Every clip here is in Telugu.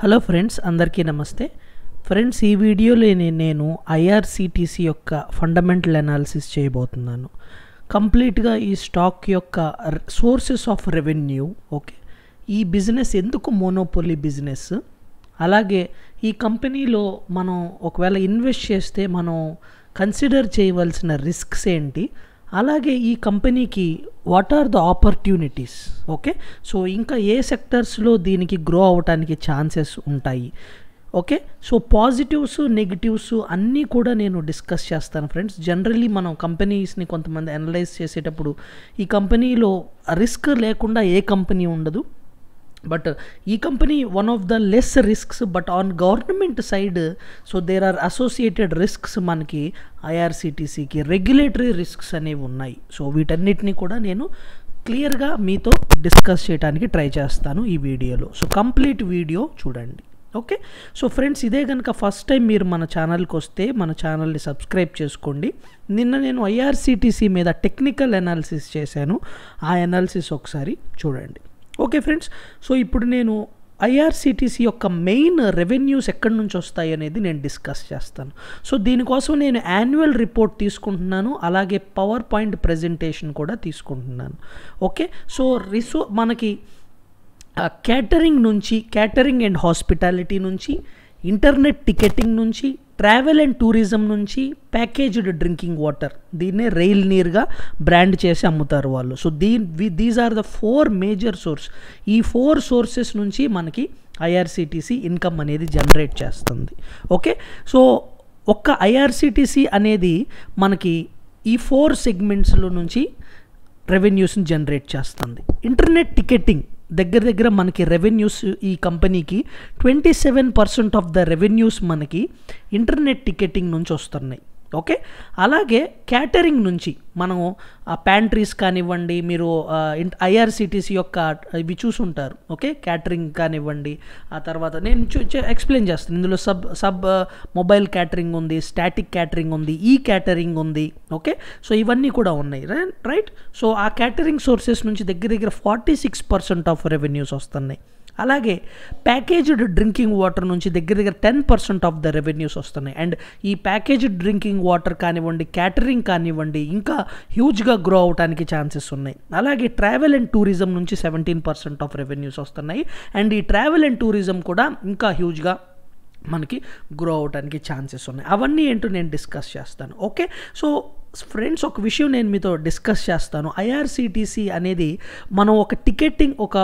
హలో ఫ్రెండ్స్ అందరికీ నమస్తే ఫ్రెండ్స్ ఈ వీడియోలో నేను ఐఆర్సిటీసీ యొక్క ఫండమెంటల్ అనాలిసిస్ చేయబోతున్నాను కంప్లీట్గా ఈ స్టాక్ యొక్క సోర్సెస్ ఆఫ్ రెవెన్యూ ఓకే ఈ బిజినెస్ ఎందుకు మోనోపోలీ బిజినెస్ అలాగే ఈ కంపెనీలో మనం ఒకవేళ ఇన్వెస్ట్ చేస్తే మనం కన్సిడర్ చేయవలసిన రిస్క్స్ ఏంటి అలాగే ఈ కంపెనీకి what are the opportunities okay so ఇంకా ఏ సెక్టర్స్లో దీనికి గ్రో అవటానికి ఛాన్సెస్ ఉంటాయి ఓకే సో పాజిటివ్స్ నెగిటివ్స్ అన్నీ కూడా నేను డిస్కస్ చేస్తాను ఫ్రెండ్స్ జనరల్లీ మనం కంపెనీస్ని కొంతమంది అనలైజ్ చేసేటప్పుడు ఈ కంపెనీలో రిస్క్ లేకుండా ఏ కంపెనీ ఉండదు బట్ ఈ company one of the less risks but on government side so there are associated risks మనకి ఐఆర్సిటీసీకి రెగ్యులేటరీ రిస్క్స్ అనేవి ఉన్నాయి సో వీటన్నిటిని కూడా నేను క్లియర్గా మీతో డిస్కస్ చేయడానికి ట్రై చేస్తాను ఈ వీడియోలో సో కంప్లీట్ వీడియో చూడండి ఓకే సో ఫ్రెండ్స్ ఇదే కనుక ఫస్ట్ టైం మీరు మన ఛానల్కి వస్తే మన ఛానల్ని సబ్స్క్రైబ్ చేసుకోండి నిన్న నేను ఐఆర్సిటీసీ మీద టెక్నికల్ అనాలిసిస్ చేశాను ఆ అనాలిసిస్ ఒకసారి చూడండి ఓకే ఫ్రెండ్స్ సో ఇప్పుడు నేను ఐఆర్సిటీసీ యొక్క మెయిన్ రెవెన్యూస్ ఎక్కడి నుంచి వస్తాయి అనేది నేను డిస్కస్ చేస్తాను సో దీనికోసం నేను యాన్యువల్ రిపోర్ట్ తీసుకుంటున్నాను అలాగే పవర్ పాయింట్ ప్రజెంటేషన్ కూడా తీసుకుంటున్నాను ఓకే సో రిసో మనకి క్యాటరింగ్ నుంచి క్యాటరింగ్ అండ్ హాస్పిటాలిటీ నుంచి ఇంటర్నెట్ టికెటింగ్ నుంచి ట్రావెల్ అండ్ టూరిజం నుంచి ప్యాకేజ్డ్ డ్రింకింగ్ వాటర్ దీన్నే రైల్ నీర్గా బ్రాండ్ చేసి అమ్ముతారు వాళ్ళు so the these are the four major source ఈ ఫోర్ సోర్సెస్ నుంచి మనకి ఐఆర్సీటీసీ ఇన్కమ్ అనేది జనరేట్ చేస్తుంది ఓకే సో ఒక్క ఐఆర్సీటీసీ అనేది మనకి ఈ ఫోర్ సెగ్మెంట్స్లో నుంచి రెవెన్యూస్ని జనరేట్ చేస్తుంది ఇంటర్నెట్ టికెటింగ్ దగ్గర దగ్గర మనకి రెవెన్యూస్ ఈ కంపెనీకి twenty seven percent of the revenues మనకి ఇంటర్నెట్ టికెటింగ్ నుంచి వస్తున్నాయి ఓకే అలాగే క్యాటరింగ్ నుంచి మనం ఆ ప్యాంట్రీస్ కానివ్వండి మీరు ఐఆర్సిటీసీ యొక్క ఇవి చూసుంటారు ఓకే క్యాటరింగ్ కానివ్వండి ఆ తర్వాత నేను ఎక్స్ప్లెయిన్ చేస్తాను ఇందులో సబ్ సబ్ మొబైల్ క్యాటరింగ్ ఉంది స్టాటిక్ క్యాటరింగ్ ఉంది ఈ క్యాటరింగ్ ఉంది ఓకే సో ఇవన్నీ కూడా ఉన్నాయి రైట్ సో ఆ క్యాటరింగ్ సోర్సెస్ నుంచి దగ్గర దగ్గర forty six percent of revenues వస్తున్నాయి అలాగే ప్యాకేజ్డ్ డ్రింకింగ్ వాటర్ నుంచి దగ్గర దగ్గర ten percent of the revenues వస్తున్నాయి అండ్ ఈ ప్యాకేజ్డ్ డ్రింకింగ్ వాటర్ కానివ్వండి క్యాటరింగ్ కానివ్వండి ఇంకా హ్యూజ్గా గ్రో అవడానికి ఛాన్సెస్ ఉన్నాయి అలాగే ట్రావెల్ అండ్ టూరిజం నుంచి సెవెంటీన్ పర్సెంట్ ఆఫ్ రెవెన్యూస్ వస్తున్నాయి అండ్ ఈ ట్రావెల్ అండ్ టూరిజం కూడా ఇంకా హ్యూజ్గా మనకి గ్రో అవడానికి ఛాన్సెస్ ఉన్నాయి అవన్నీ ఏంటో నేను డిస్కస్ చేస్తాను ఓకే సో ఫ్రెండ్స్ ఒక విషయం నేను మీతో డిస్కస్ చేస్తాను ఐఆర్సిటీసీ అనేది మనం ఒక టికెటింగ్ ఒక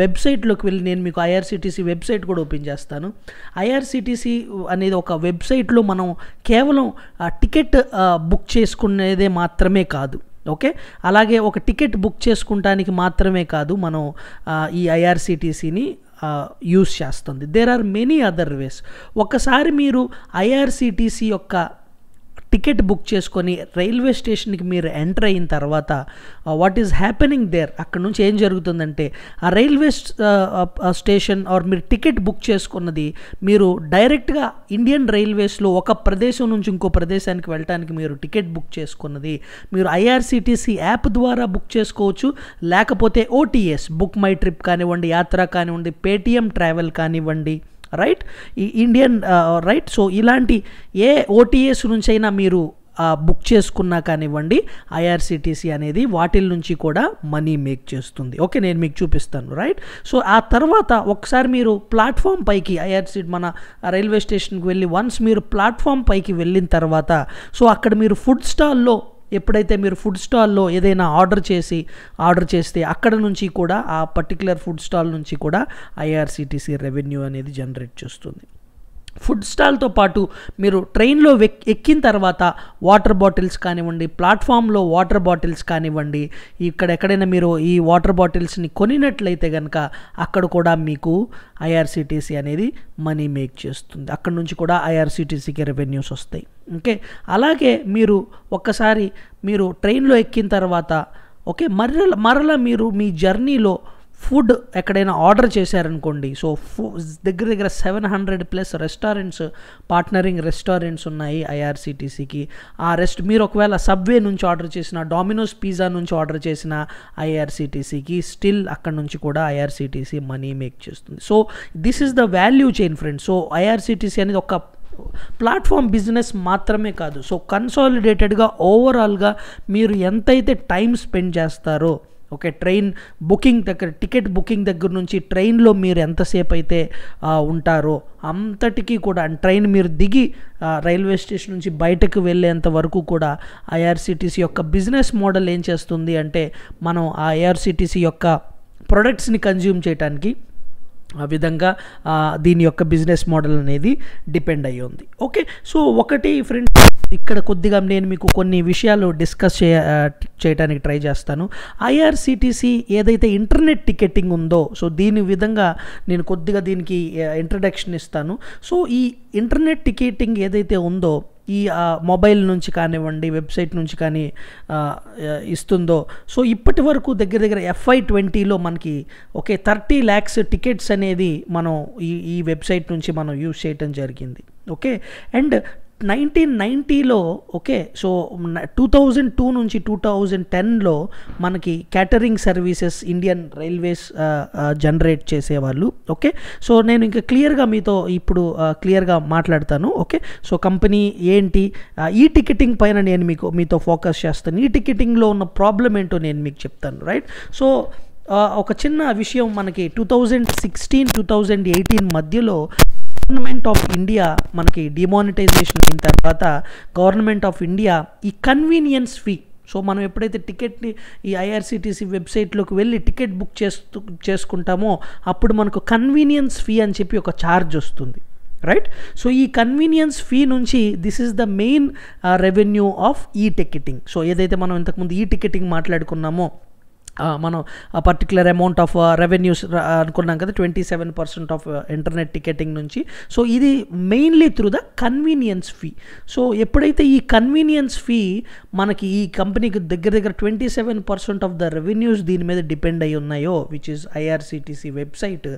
వెబ్సైట్లోకి వెళ్ళి నేను మీకు ఐఆర్సిటీసీ వెబ్సైట్ కూడా ఓపెన్ చేస్తాను ఐఆర్సిటీసీ అనేది ఒక వెబ్సైట్లో మనం కేవలం టికెట్ బుక్ చేసుకునేదే మాత్రమే కాదు ఓకే అలాగే ఒక టికెట్ బుక్ చేసుకుంటానికి మాత్రమే కాదు మనం ఈ ఐఆర్సిటీసీని యూస్ చేస్తుంది there are many other ways ఒకసారి మీరు ఐఆర్సిటీసీ యొక్క టికెట్ బుక్ చేసుకొని రైల్వే స్టేషన్కి మీరు ఎంటర్ అయిన తర్వాత వాట్ ఈజ్ హ్యాపెనింగ్ దేర్ అక్కడ నుంచి ఏం జరుగుతుందంటే ఆ రైల్వే స్టేషన్ ఆర్ మీరు టికెట్ బుక్ చేసుకున్నది మీరు డైరెక్ట్గా ఇండియన్ రైల్వేస్లో ఒక ప్రదేశం నుంచి ఇంకో ప్రదేశానికి వెళ్ళటానికి మీరు టికెట్ బుక్ చేసుకున్నది మీరు ఐఆర్సిటీసీ యాప్ ద్వారా బుక్ చేసుకోవచ్చు లేకపోతే ఓటీఎస్ బుక్ మై ట్రిప్ కానివ్వండి యాత్ర కానివ్వండి పేటీఎం ట్రావెల్ కానివ్వండి రైట్ ఇండియన్ రైట్ సో ఇలాంటి ఏ ఓటీఎస్ నుంచి అయినా మీరు బుక్ చేసుకున్నా కానివ్వండి ఐఆర్సిటీసీ అనేది వాటిల నుంచి కూడా మనీ మేక్ చేస్తుంది ఓకే నేను మీకు చూపిస్తాను రైట్ సో ఆ తర్వాత ఒకసారి మీరు ప్లాట్ఫామ్ పైకి ఐఆర్సీ మన రైల్వే స్టేషన్కి వెళ్ళి వన్స్ మీరు ప్లాట్ఫామ్ పైకి వెళ్ళిన తర్వాత సో అక్కడ మీరు ఫుడ్ స్టాల్లో ఎప్పుడైతే మీరు ఫుడ్ స్టాల్లో ఏదైనా ఆర్డర్ చేసి ఆర్డర్ చేస్తే అక్కడ నుంచి కూడా ఆ పర్టికులర్ ఫుడ్ స్టాల్ నుంచి కూడా ఐఆర్సిటీసీ రెవెన్యూ అనేది జనరేట్ చేస్తుంది ఫుడ్ స్టాల్తో పాటు మీరు ట్రైన్లో ఎక్కిన తర్వాత వాటర్ బాటిల్స్ కానివ్వండి ప్లాట్ఫామ్లో వాటర్ బాటిల్స్ కానివ్వండి ఇక్కడ ఎక్కడైనా మీరు ఈ వాటర్ బాటిల్స్ని కొనినట్లయితే కనుక అక్కడ కూడా మీకు ఐఆర్సిటీసీ అనేది మనీ మేక్ చేస్తుంది అక్కడ నుంచి కూడా ఐఆర్సిటీసీకి రెవెన్యూస్ వస్తాయి ఓకే అలాగే మీరు ఒక్కసారి మీరు ట్రైన్లో ఎక్కిన తర్వాత ఓకే మరల మరల మీరు మీ జర్నీలో ఫుడ్ ఎక్కడైనా ఆర్డర్ చేశారనుకోండి సో ఫు దగ్గర దగ్గర seven hundred plus restaurants partnering restaurants ఉన్నాయి ఐఆర్సిటీసీకి ఆ రెస్ట్ మీరు ఒకవేళ సబ్వే నుంచి ఆర్డర్ చేసిన డామినోస్ పిజ్జా నుంచి ఆర్డర్ చేసిన ఐఆర్సిటీసీకి స్టిల్ అక్కడ నుంచి కూడా ఐఆర్సిటీసీ మనీ మేక్ చేస్తుంది so this is the value chain friends so IRCTC అనేది ఒక ప్లాట్ఫామ్ బిజినెస్ మాత్రమే కాదు సో కన్సాలిడేటెడ్గా ఓవరాల్గా మీరు ఎంతైతే టైం స్పెండ్ చేస్తారో ఓకే ట్రైన్ బుకింగ్ దగ్గర టికెట్ బుకింగ్ దగ్గర నుంచి ట్రైన్లో మీరు ఎంతసేపు అయితే ఉంటారో అంతటికీ కూడా ట్రైన్ మీరు దిగి రైల్వే స్టేషన్ నుంచి బయటకు వెళ్ళేంత వరకు కూడా ఐఆర్సిటీసీ యొక్క బిజినెస్ మోడల్ ఏం చేస్తుంది అంటే మనం ఆ ఐఆర్సిటీసీ యొక్క ప్రొడక్ట్స్ని కన్జ్యూమ్ చేయడానికి ఆ విధంగా దీని యొక్క బిజినెస్ మోడల్ అనేది డిపెండ్ అయ్యి ఉంది ఓకే సో ఒకటి ఫ్రెండ్స్ ఇక్కడ కొద్దిగా నేను మీకు కొన్ని విషయాలు డిస్కస్ చేయ చేయడానికి ట్రై చేస్తాను ఐఆర్సిటీసీ ఏదైతే ఇంటర్నెట్ టికెటింగ్ ఉందో సో దీని విధంగా నేను కొద్దిగా దీనికి ఇంట్రడక్షన్ ఇస్తాను సో ఈ ఇంటర్నెట్ టికెటింగ్ ఏదైతే ఉందో ఈ మొబైల్ నుంచి కానివ్వండి వెబ్సైట్ నుంచి కానీ ఇస్తుందో సో ఇప్పటి వరకు దగ్గర దగ్గర ఎఫ్ఐ ట్వంటీలో మనకి ఓకే థర్టీ ల్యాక్స్ టికెట్స్ అనేది మనం ఈ ఈ వెబ్సైట్ నుంచి మనం యూజ్ చేయటం జరిగింది ఓకే అండ్ నైన్టీన్ నైంటీలో okay so two thousand two నుంచి టూ థౌజండ్ టెన్లో మనకి catering services Indian railways generate చేసేవాళ్ళు ఓకే సో నేను ఇంకా క్లియర్గా మీతో ఇప్పుడు క్లియర్గా మాట్లాడతాను ఓకే సో కంపెనీ ఏంటి ఈ టికెటింగ్ పైన నేను మీకు మీతో ఫోకస్ చేస్తాను ఈ టికెటింగ్లో ఉన్న ప్రాబ్లం ఏంటో నేను మీకు చెప్తాను రైట్ సో ఒక చిన్న విషయం మనకి two thousand sixteen two thousand eighteen మధ్యలో గవర్నమెంట్ ఆఫ్ ఇండియా మనకి డిమానిటైజేషన్ అయిన తర్వాత గవర్నమెంట్ ఆఫ్ ఇండియా ఈ కన్వీనియన్స్ ఫీ సో మనం ఎప్పుడైతే టికెట్ని ఈ ఐఆర్సీటీసీ వెబ్సైట్లోకి వెళ్ళి టికెట్ బుక్ చేస్తూ చేసుకుంటామో అప్పుడు మనకు కన్వీనియన్స్ ఫీ అని చెప్పి ఒక ఛార్జ్ వస్తుంది రైట్ సో ఈ కన్వీనియన్స్ ఫీ నుంచి this is the main revenue of ఈ టికెటింగ్ సో ఏదైతే మనం ఇంతకుముందు ఈ టికెటింగ్ మాట్లాడుకున్నామో మనం ఆ పర్టికులర్ అమౌంట్ ఆఫ్ రెవెన్యూస్ అనుకున్నాం కదా twenty seven percent of internet ticketing నుంచి సో ఇది mainly through the convenience fee so ఎప్పుడైతే ఈ కన్వీనియన్స్ ఫీ మనకి ఈ కంపెనీకి దగ్గర దగ్గర twenty seven percent of the revenues దీని మీద డిపెండ్ అయి ఉన్నాయో విచ్ ఇస్ ఐఆర్సిటీసీ వెబ్సైట్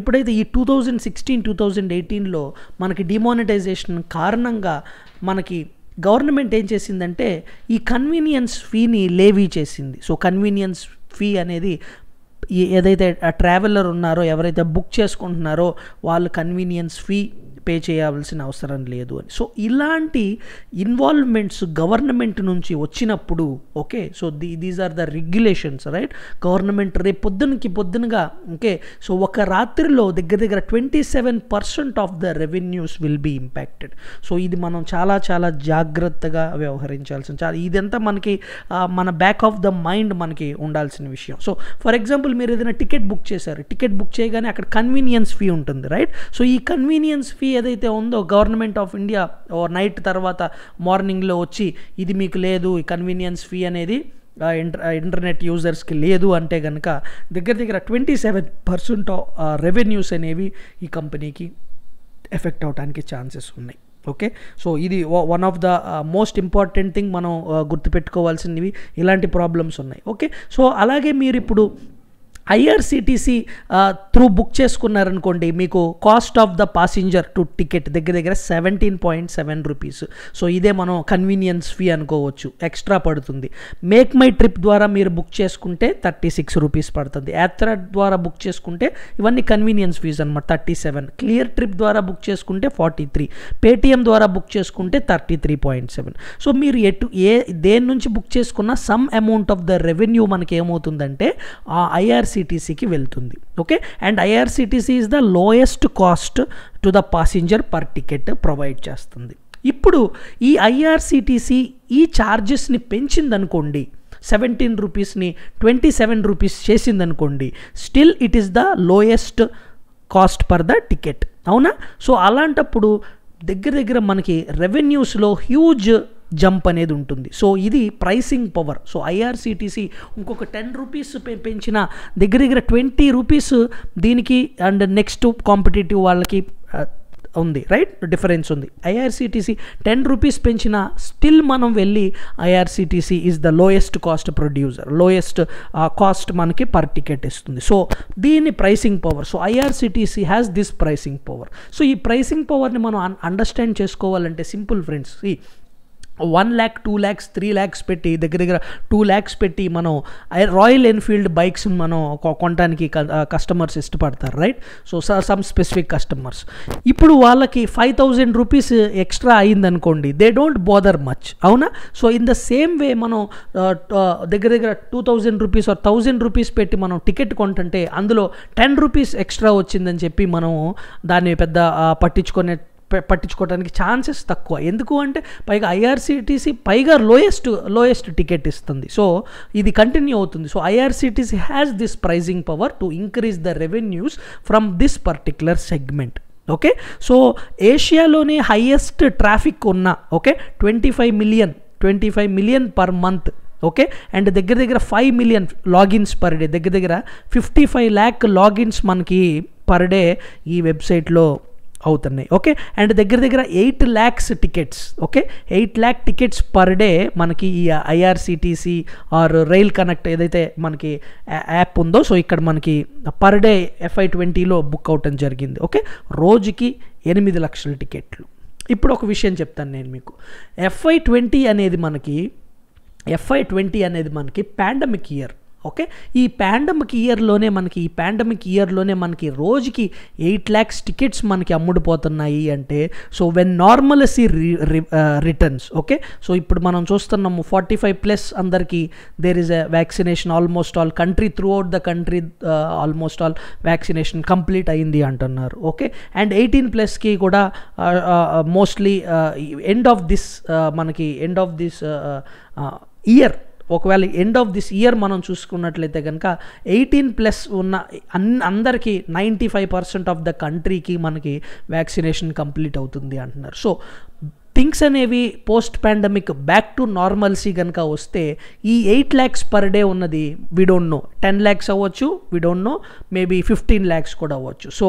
ఎప్పుడైతే ఈ two thousand sixteen two thousand ఎయిటీన్లో మనకి డిమానిటైజేషన్ కారణంగా మనకి గవర్నమెంట్ ఏం చేసిందంటే ఈ కన్వీనియన్స్ ఫీని లేవీ చేసింది సో కన్వీనియన్స్ ఫీ అనేది ఏదైతే ట్రావెలర్ ఉన్నారో ఎవరైతే బుక్ చేసుకుంటున్నారో వాళ్ళు కన్వీనియన్స్ ఫీ పే చేయాల్సిన అవసరం లేదు అని సో ఇలాంటి ఇన్వాల్వ్మెంట్స్ గవర్నమెంట్ నుంచి వచ్చినప్పుడు okay so the these are the regulations right government రేపు పొద్దునకి పొద్దునగా ఓకే సో ఒక రాత్రిలో దగ్గర దగ్గర twenty seven percent of the revenues will be impacted so ఇది మనం చాలా చాలా జాగ్రత్తగా వ్యవహరించాల్సిన చాలా ఇదంతా మనకి మన బ్యాక్ ఆఫ్ ద మైండ్ మనకి ఉండాల్సిన విషయం సో ఫర్ ఎగ్జాంపుల్ మీరు ఏదైనా టికెట్ బుక్ చేశారు టికెట్ బుక్ చేయగానే అక్కడ కన్వీనియన్స్ ఫీ ఉంటుంది రైట్ సో ఈ కన్వీనియన్స్ ఫీ ఏదైతే ఉందో గవర్నమెంట్ ఆఫ్ ఇండియా నైట్ తర్వాత మార్నింగ్లో వచ్చి ఇది మీకు లేదు కన్వీనియన్స్ ఫీ అనేది ఇంటర్నెట్ యూజర్స్కి లేదు అంటే కనుక దగ్గర దగ్గర ట్వంటీ సెవెన్ పర్సెంట్ రెవెన్యూస్ అనేవి ఈ కంపెనీకి ఎఫెక్ట్ అవడానికి ఛాన్సెస్ ఉన్నాయి ఓకే సో ఇది one of the most important thing మనం గుర్తుపెట్టుకోవాల్సినవి ఇలాంటి ప్రాబ్లమ్స్ ఉన్నాయి ఓకే సో అలాగే మీరు ఇప్పుడు ఐఆర్సిటీసీ త్రూ బుక్ చేసుకున్నారనుకోండి మీకు cost of the passenger to ticket దగ్గర దగ్గర seventeen point seven rupees so ఇదే మనం కన్వీనియన్స్ ఫీ అనుకోవచ్చు ఎక్స్ట్రా పడుతుంది మేక్ మై ట్రిప్ ద్వారా మీరు బుక్ చేసుకుంటే థర్టీ సిక్స్ రూపీస్ పడుతుంది యాత్ర ద్వారా బుక్ చేసుకుంటే ఇవన్నీ కన్వీనియన్స్ ఫీజ్ అనమాట థర్టీ సెవెన్ క్లియర్ ట్రిప్ ద్వారా బుక్ చేసుకుంటే ఫార్టీ త్రీ పేటిఎం ద్వారా బుక్ చేసుకుంటే thirty three point seven so మీరు ఎటు ఏ దేని నుంచి బుక్ చేసుకున్న some amount of the revenue మనకి ఏమవుతుందంటే ఆ ఐఆర్సీ ఐఆర్సిటీసీకి వెళ్తుంది okay and IRCTC is the lowest cost to the passenger per ticket provide చేస్తుంది ఇప్పుడు ఈ ఐఆర్సిటీసీ ఈ ఛార్జెస్ని పెంచిందనుకోండి సెవెంటీన్ రూపీస్ని ట్వంటీ సెవెన్ రూపీస్ చేసిందనుకోండి still it is the lowest cost per the ticket అవునా సో అలాంటప్పుడు దగ్గర దగ్గర మనకి రెవెన్యూస్లో హ్యూజ్ జంప్ అనేది ఉంటుంది సో ఇది ప్రైసింగ్ పవర్ సో ఐఆర్సిటీసీ ఇంకొక టెన్ రూపీస్ పెంచిన దగ్గర దగ్గర ట్వంటీ రూపీస్ దీనికి అండ్ నెక్స్ట్ కాంపిటేటివ్ వాళ్ళకి ఉంది రైట్ డిఫరెన్స్ ఉంది ఐఆర్సిటిసి టెన్ రూపీస్ పెంచిన స్టిల్ మనం వెళ్ళి IRCTC is the lowest cost producer lowest cost మనకి పర్ టికెట్ ఇస్తుంది సో దీని pricing power so IRCTC has this pricing power so ఈ ప్రైసింగ్ పవర్ని మనం అండర్స్టాండ్ చేసుకోవాలంటే simple friends one lakh two lakhs three lakhs పెట్టి దగ్గర దగ్గర టూ ల్యాక్స్ పెట్టి మనం రాయల్ ఎన్ఫీల్డ్ బైక్స్ మనం కొనడానికి కస్టమర్స్ ఇష్టపడతారు right so some specific customers ఇప్పుడు వాళ్ళకి ఫైవ్ థౌజండ్ రూపీస్ ఎక్స్ట్రా అయిందనుకోండి దే డోంట్ బోదర్ మచ్ అవునా so in the same way మనం దగ్గర దగ్గర two thousand rupees or thousand rupees పెట్టి మనం టికెట్ కొంటుంటే అందులో టెన్ రూపీస్ ఎక్స్ట్రా వచ్చిందని చెప్పి మనం దాన్ని పెద్ద పట్టించుకునే పట్టించుకోవడానికి ఛాన్సెస్ తక్కువ ఎందుకు అంటే పైగా ఐఆర్సీటీసీ పైగా లోయెస్ట్ లోయెస్ట్ టికెట్ ఇస్తుంది సో ఇది కంటిన్యూ అవుతుంది so IRCTC has this pricing power to increase the revenues from this particular segment okay so ఏషియాలోనే హైయెస్ట్ ట్రాఫిక్ ఉన్న okay twenty five million twenty five million per month okay and దగ్గర దగ్గర five million logins per day దగ్గర దగ్గర ఫిఫ్టీ ఫైవ్ ల్యాక్ లాగిన్స్ మనకి పర్ డే ఈ వెబ్సైట్లో అవుతున్నాయి ఓకే అండ్ దగ్గర దగ్గర eight lakhs tickets okay eight lakh tickets per day మనకి ఈ ఐఆర్సిటీసీ ఆర్ రైల్ కనెక్ట్ ఏదైతే మనకి యాప్ uh, ఉందో సో ఇక్కడ మనకి పర్ డే ఎఫ్ఐ ట్వంటీలో బుక్ అవటం జరిగింది ఓకే రోజుకి ఎనిమిది లక్షల టికెట్లు ఇప్పుడు ఒక విషయం చెప్తాను నేను మీకు ఎఫ్ఐ ట్వంటీ అనేది మనకి ఎఫ్ఐ ట్వంటీ అనేది మనకి పాండమిక్ ఇయర్ ఓకే ఈ పాండమిక్ ఇయర్లోనే మనకి ఈ పాండమిక్ ఇయర్లోనే మనకి రోజుకి ఎయిట్ ల్యాక్స్ టికెట్స్ మనకి అమ్ముడుపోతున్నాయి అంటే so when normalcy returns okay so ఇప్పుడు మనం చూస్తున్నాము ఫార్టీ ఫైవ్ ప్లస్ అందరికీ there is a vaccination almost all country throughout the country almost all vaccination complete అయింది అంటున్నారు ఓకే అండ్ ఎయిటీన్ ప్లస్కి కూడా మోస్ట్లీ ఎండ్ ఆఫ్ దిస్ మనకి ఎండ్ ఆఫ్ దిస్ ఇయర్ ఒకవేళ ఎండ్ ఆఫ్ దిస్ ఇయర్ మనం చూసుకున్నట్లయితే కనుక ఎయిటీన్ ప్లస్ ఉన్న అందరికీ ninety five percent of the కంట్రీకి మనకి వ్యాక్సినేషన్ కంప్లీట్ అవుతుంది అంటున్నారు సో థింగ్స్ అనేవి post pandemic back to normalcy కనుక వస్తే ఈ ఎయిట్ ల్యాక్స్ పర్ డే ఉన్నది we don't know ten lakhs అవ్వచ్చు we don't know maybe fifteen lakhs కూడా అవ్వచ్చు సో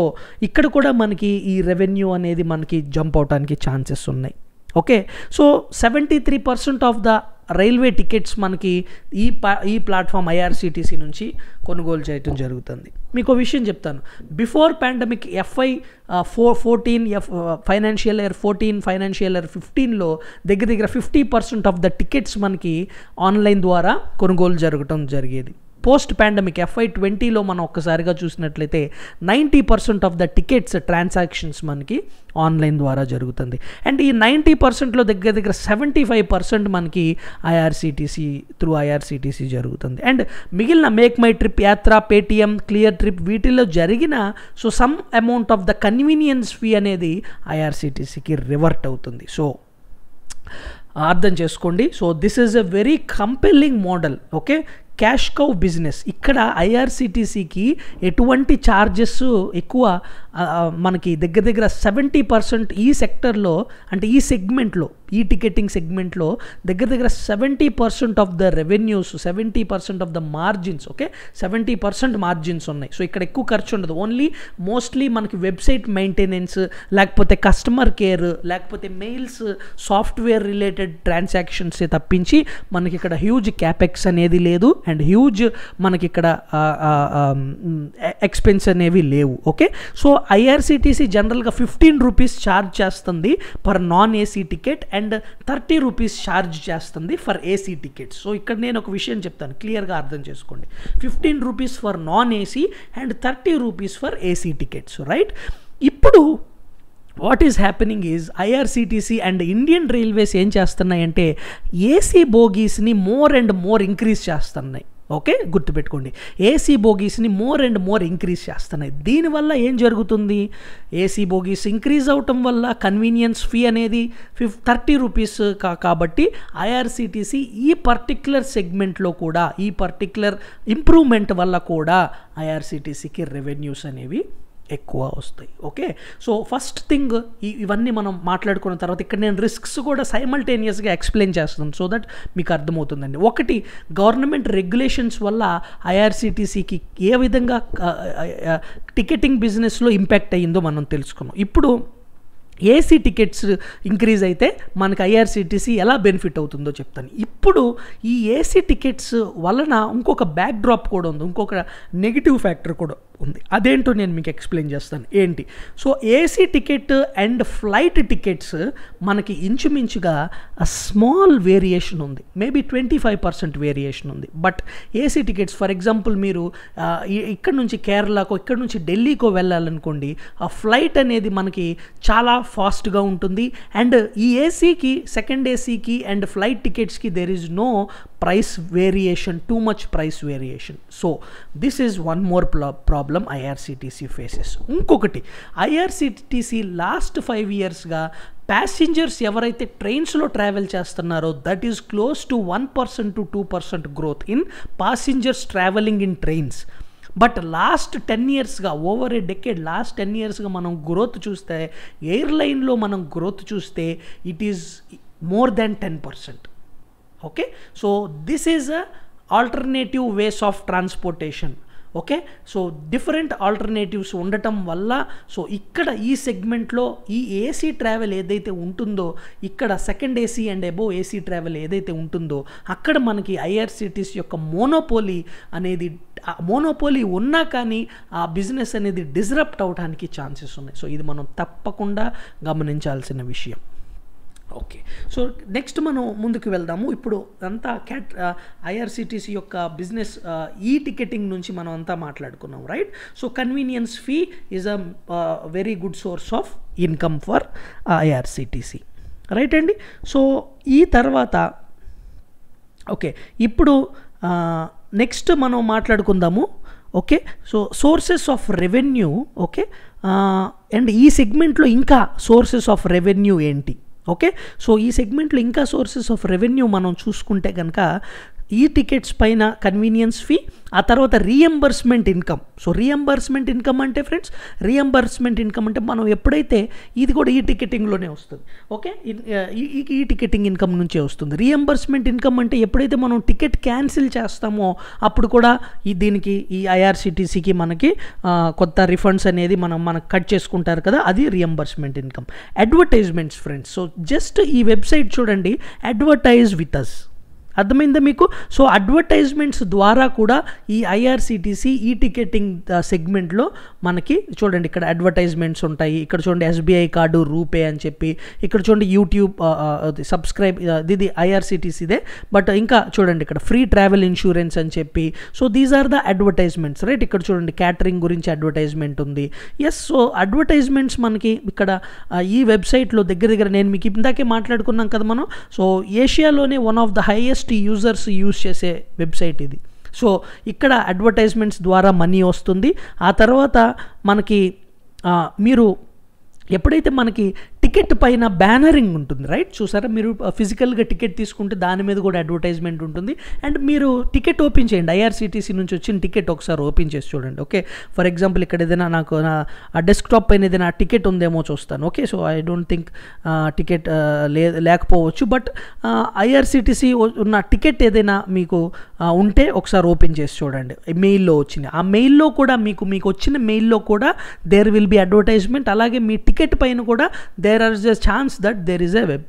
ఇక్కడ కూడా మనకి ఈ రెవెన్యూ అనేది మనకి జంప్ అవడానికి ఛాన్సెస్ ఉన్నాయి okay so seventy three percent of the railway tickets మనకి ఈ పా ఈ ప్లాట్ఫామ్ ఐఆర్సీటీసీ నుంచి కొనుగోలు చేయటం జరుగుతుంది మీకు విషయం చెప్తాను before pandemic FY four fourteen F financial year fourteen financial year ఫిఫ్టీన్లో దగ్గర దగ్గర fifty percent of the tickets మనకి ఆన్లైన్ ద్వారా కొనుగోలు జరగటం జరిగేది పోస్ట్ పాండమిక్ ఎఫ్ఐ ట్వంటీలో మనం ఒక్కసారిగా చూసినట్లయితే ninety percent of the tickets transactions మనకి ఆన్లైన్ ద్వారా జరుగుతుంది అండ్ ఈ నైంటీ పర్సెంట్లో దగ్గర దగ్గర సెవెంటీ ఫైవ్ పర్సెంట్ మనకి ఐఆర్సీటీసీ త్రూ ఐఆర్సీటీసీ జరుగుతుంది అండ్ మిగిలిన Make my Trip Yatra Paytm Cleartrip వీటిల్లో జరిగిన so some amount of the convenience fee అనేది ఐఆర్సీటీసీకి రివర్ట్ అవుతుంది సో అర్థం చేసుకోండి so this is a very compelling model okay cash cow business ఇక్కడ ఐఆర్సిటీసీకి ఎటువంటి ఛార్జెస్ ఎక్కువ మనకి దగ్గర దగ్గర సెవెంటీ పర్సెంట్ ఈ సెక్టర్లో అంటే ఈ సెగ్మెంట్లో ఈ టికెటింగ్ సెగ్మెంట్లో దగ్గర దగ్గర seventy percent of the revenues seventy percent of the margins okay seventy percent margins ఉన్నాయి సో ఇక్కడ ఎక్కువ ఖర్చు ఉండదు ఓన్లీ మోస్ట్లీ మనకి వెబ్సైట్ మెయింటెనెన్స్ లేకపోతే కస్టమర్ కేర్ లేకపోతే మెయిల్స్ సాఫ్ట్వేర్ రిలేటెడ్ ట్రాన్సాక్షన్స్ తప్పించి మనకి ఇక్కడ హ్యూజ్ క్యాపెక్స్ అనేది లేదు అండ్ హ్యూజ్ మనకి ఇక్కడ ఎక్స్పెన్స్ అనేవి లేవు ఓకే సో ఐఆర్సీటీసీ జనరల్గా ఫిఫ్టీన్ రూపీస్ ఛార్జ్ చేస్తుంది for non AC ticket and thirty rupees charge చేస్తుంది ఫర్ ఏసీ టికెట్ సో ఇక్కడ నేను ఒక విషయం చెప్తాను క్లియర్గా అర్థం చేసుకోండి fifteen rupees for non AC and thirty rupees for AC tickets right ఇప్పుడు what is happening is IRCTC and Indian Railways ఏం చేస్తున్నాయంటే ఏసీ బోగీస్ని మోర్ అండ్ మోర్ ఇంక్రీజ్ చేస్తున్నాయి ఓకే గుర్తుపెట్టుకోండి ఏసీ బోగీస్ని మోర్ అండ్ మోర్ ఇంక్రీజ్ చేస్తున్నాయి దీనివల్ల ఏం జరుగుతుంది ఏసీ బోగీస్ ఇంక్రీజ్ అవటం వల్ల కన్వీనియన్స్ ఫీ అనేది ఫిఫ్ థర్టీ రూపీస్ కా కాబట్టి ఐఆర్సీటీసీ ఈ పర్టిక్యులర్ సెగ్మెంట్లో కూడా ఈ పర్టిక్యులర్ ఇంప్రూవ్మెంట్ వల్ల కూడా ఐఆర్సీటీసీకి రెవెన్యూస్ అనేవి ఎక్కువ వస్తాయి ఓకే సో ఫస్ట్ థింగ్ ఇవన్నీ మనం మాట్లాడుకున్న తర్వాత ఇక్కడ నేను రిస్క్స్ కూడా సైమల్టేనియస్గా ఎక్స్ప్లెయిన్ చేస్తాను సో దట్ మీకు అర్థమవుతుందండి ఒకటి గవర్నమెంట్ రెగ్యులేషన్స్ వల్ల ఐఆర్సిటీసీకి ఏ విధంగా టికెటింగ్ బిజినెస్లో ఇంపాక్ట్ అయ్యిందో మనం తెలుసుకున్నాం ఇప్పుడు ఏసీ టికెట్స్ ఇంక్రీజ్ అయితే మనకు ఐఆర్సీటీసీ ఎలా బెనిఫిట్ అవుతుందో చెప్తాను ఇప్పుడు ఈ ఏసీ టికెట్స్ వలన ఇంకొక బ్యాక్ డ్రాప్ కూడా ఉంది ఇంకొక నెగిటివ్ ఫ్యాక్టర్ కూడా ఉంది అదేంటో నేను మీకు ఎక్స్ప్లెయిన్ చేస్తాను ఏంటి so AC ticket and flight tickets మనకి ఇంచుమించుగా స్మాల్ వేరియేషన్ ఉంది maybe twenty five percent variation ఉంది but AC tickets for example మీరు ఇక్కడ నుంచి కేరళకో ఇక్కడ నుంచి ఢిల్లీకో వెళ్ళాలనుకోండి ఆ ఫ్లైట్ అనేది మనకి చాలా ఫాస్ట్గా ఉంటుంది అండ్ ఈ ఏసీకి సెకండ్ ఏసీకి అండ్ ఫ్లైట్ టికెట్స్కి there is no price variation too much price variation so this is one more problem problem IRCTC faces ఇంకొకటి ఐఆర్సీటీసీ లాస్ట్ ఫైవ్ ఇయర్స్గా ప్యాసింజర్స్ ఎవరైతే ట్రైన్స్లో ట్రావెల్ చేస్తున్నారో that is close to one percent to two percent growth in passengers travelling in trains but last ten ఇయర్స్గా over a decade last ten ఇయర్స్గా మనం గ్రోత్ చూస్తే ఎయిర్లైన్లో మనం గ్రోత్ చూస్తే it is more than ten percent okay so this is a alternative ways of transportation okay so different alternatives ఉండటం వల్ల సో ఇక్కడ ఈ సెగ్మెంట్లో ఈ ఏసీ ట్రావెల్ ఏదైతే ఉంటుందో ఇక్కడ second AC and above AC travel ఏదైతే ఉంటుందో అక్కడ మనకి ఐఆర్సిటీస్ యొక్క మోనోపోలీ అనేది మోనోపోలీ ఉన్నా కానీ ఆ బిజినెస్ అనేది డిజరప్ట్ అవడానికి ఛాన్సెస్ ఉన్నాయి సో ఇది మనం తప్పకుండా గమనించాల్సిన విషయం ఓకే సో నెక్స్ట్ మనం ముందుకు వెళ్దాము ఇప్పుడు అంతా క్యాట్ ఐఆర్సిటీసీ యొక్క బిజినెస్ ఈ టికెటింగ్ నుంచి మనం అంతా మాట్లాడుకున్నాం right so convenience fee is a very good source of income for IRCTC right అండి సో ఈ తర్వాత ఓకే ఇప్పుడు నెక్స్ట్ మనం మాట్లాడుకుందాము okay so sources of revenue okay and ఈ సెగ్మెంట్లో ఇంకా సోర్సెస్ ఆఫ్ రెవెన్యూ ఏంటి ఓకే సో ఈ సెగ్మెంట్లో ఇంకా సోర్సెస్ ఆఫ్ రెవెన్యూ మనం చూసుకుంటే కనుక ఈ టికెట్స్ పైన కన్వీనియన్స్ ఫీ ఆ తర్వాత reimbursement income so reimbursement income అంటే ఫ్రెండ్స్ రీఎంబర్స్మెంట్ ఇన్కమ్ అంటే మనం ఎప్పుడైతే ఇది కూడా ఈ టికెటింగ్లోనే వస్తుంది ఓకే ఈ టికెటింగ్ ఇన్కమ్ నుంచే వస్తుంది రీఎంబర్స్మెంట్ ఇన్కమ్ అంటే ఎప్పుడైతే మనం టికెట్ క్యాన్సిల్ చేస్తామో అప్పుడు కూడా ఈ దీనికి ఈ ఐఆర్సిటీసీకి మనకి కొత్త రిఫండ్స్ అనేది మనం మనకు కట్ చేసుకుంటారు కదా అది reimbursement income advertisements friends so just ఈ వెబ్సైట్ చూడండి అడ్వర్టైజ్ విత్ అస్ అర్థమైందా మీకు సో అడ్వర్టైజ్మెంట్స్ ద్వారా కూడా ఈ ఐఆర్సిటీసీ ఈ టికెటింగ్ సెగ్మెంట్లో మనకి చూడండి ఇక్కడ అడ్వర్టైజ్మెంట్స్ ఉంటాయి ఇక్కడ చూడండి ఎస్బీఐ కార్డు రూపే అని చెప్పి ఇక్కడ చూడండి యూట్యూబ్ సబ్స్క్రైబ్ ఇది ఐఆర్సిటీసీదే బట్ ఇంకా చూడండి ఇక్కడ ఫ్రీ ట్రావెల్ ఇన్సూరెన్స్ అని చెప్పి so these are the advertisements right ఇక్కడ చూడండి క్యాటరింగ్ గురించి అడ్వర్టైజ్మెంట్ ఉంది ఎస్ సో అడ్వర్టైజ్మెంట్స్ మనకి ఇక్కడ ఈ వెబ్సైట్లో దగ్గర దగ్గర నేను మీకు ఇందాకే మాట్లాడుకున్నాం కదా మనం సో ఏషియాలోనే one of the highest most users use చేసే వెబ్సైట్ ఇది సో ఇక్కడ అడ్వర్టైజ్మెంట్స్ ద్వారా మనీ వస్తుంది ఆ తర్వాత మనకి మీరు ఎప్పుడైతే మనకి టికెట్ పైన బ్యానరింగ్ ఉంటుంది రైట్ చూసారా మీరు ఫిజికల్గా uh, టికెట్ తీసుకుంటే దాని మీద కూడా అడ్వర్టైజ్మెంట్ ఉంటుంది అండ్ మీరు టికెట్ ఓపెన్ చేయండి ఐఆర్సీటీసీ నుంచి వచ్చిన టికెట్ ఒకసారి ఓపెన్ చేసి చూడండి ఓకే ఫర్ ఎగ్జాంపుల్ ఇక్కడ ఏదైనా నాకు నా డెస్క్టాప్ పైన ఏదైనా టికెట్ ఉందేమో చూస్తాను okay so I don't think ticket uh, లే లేకపోవచ్చు బట్ ఐఆర్సీటీసీ uh, ఉన్న టికెట్ ఏదైనా మీకు ఉంటే ఒకసారి ఓపెన్ చేసి చూడండి మెయిల్లో వచ్చింది ఆ మెయిల్లో కూడా మీకు మీకు వచ్చిన మెయిల్లో కూడా దేర్ విల్ బి అడ్వర్టైజ్మెంట్ అలాగే మీ టికెట్ పైన కూడా there are a chance that there is a web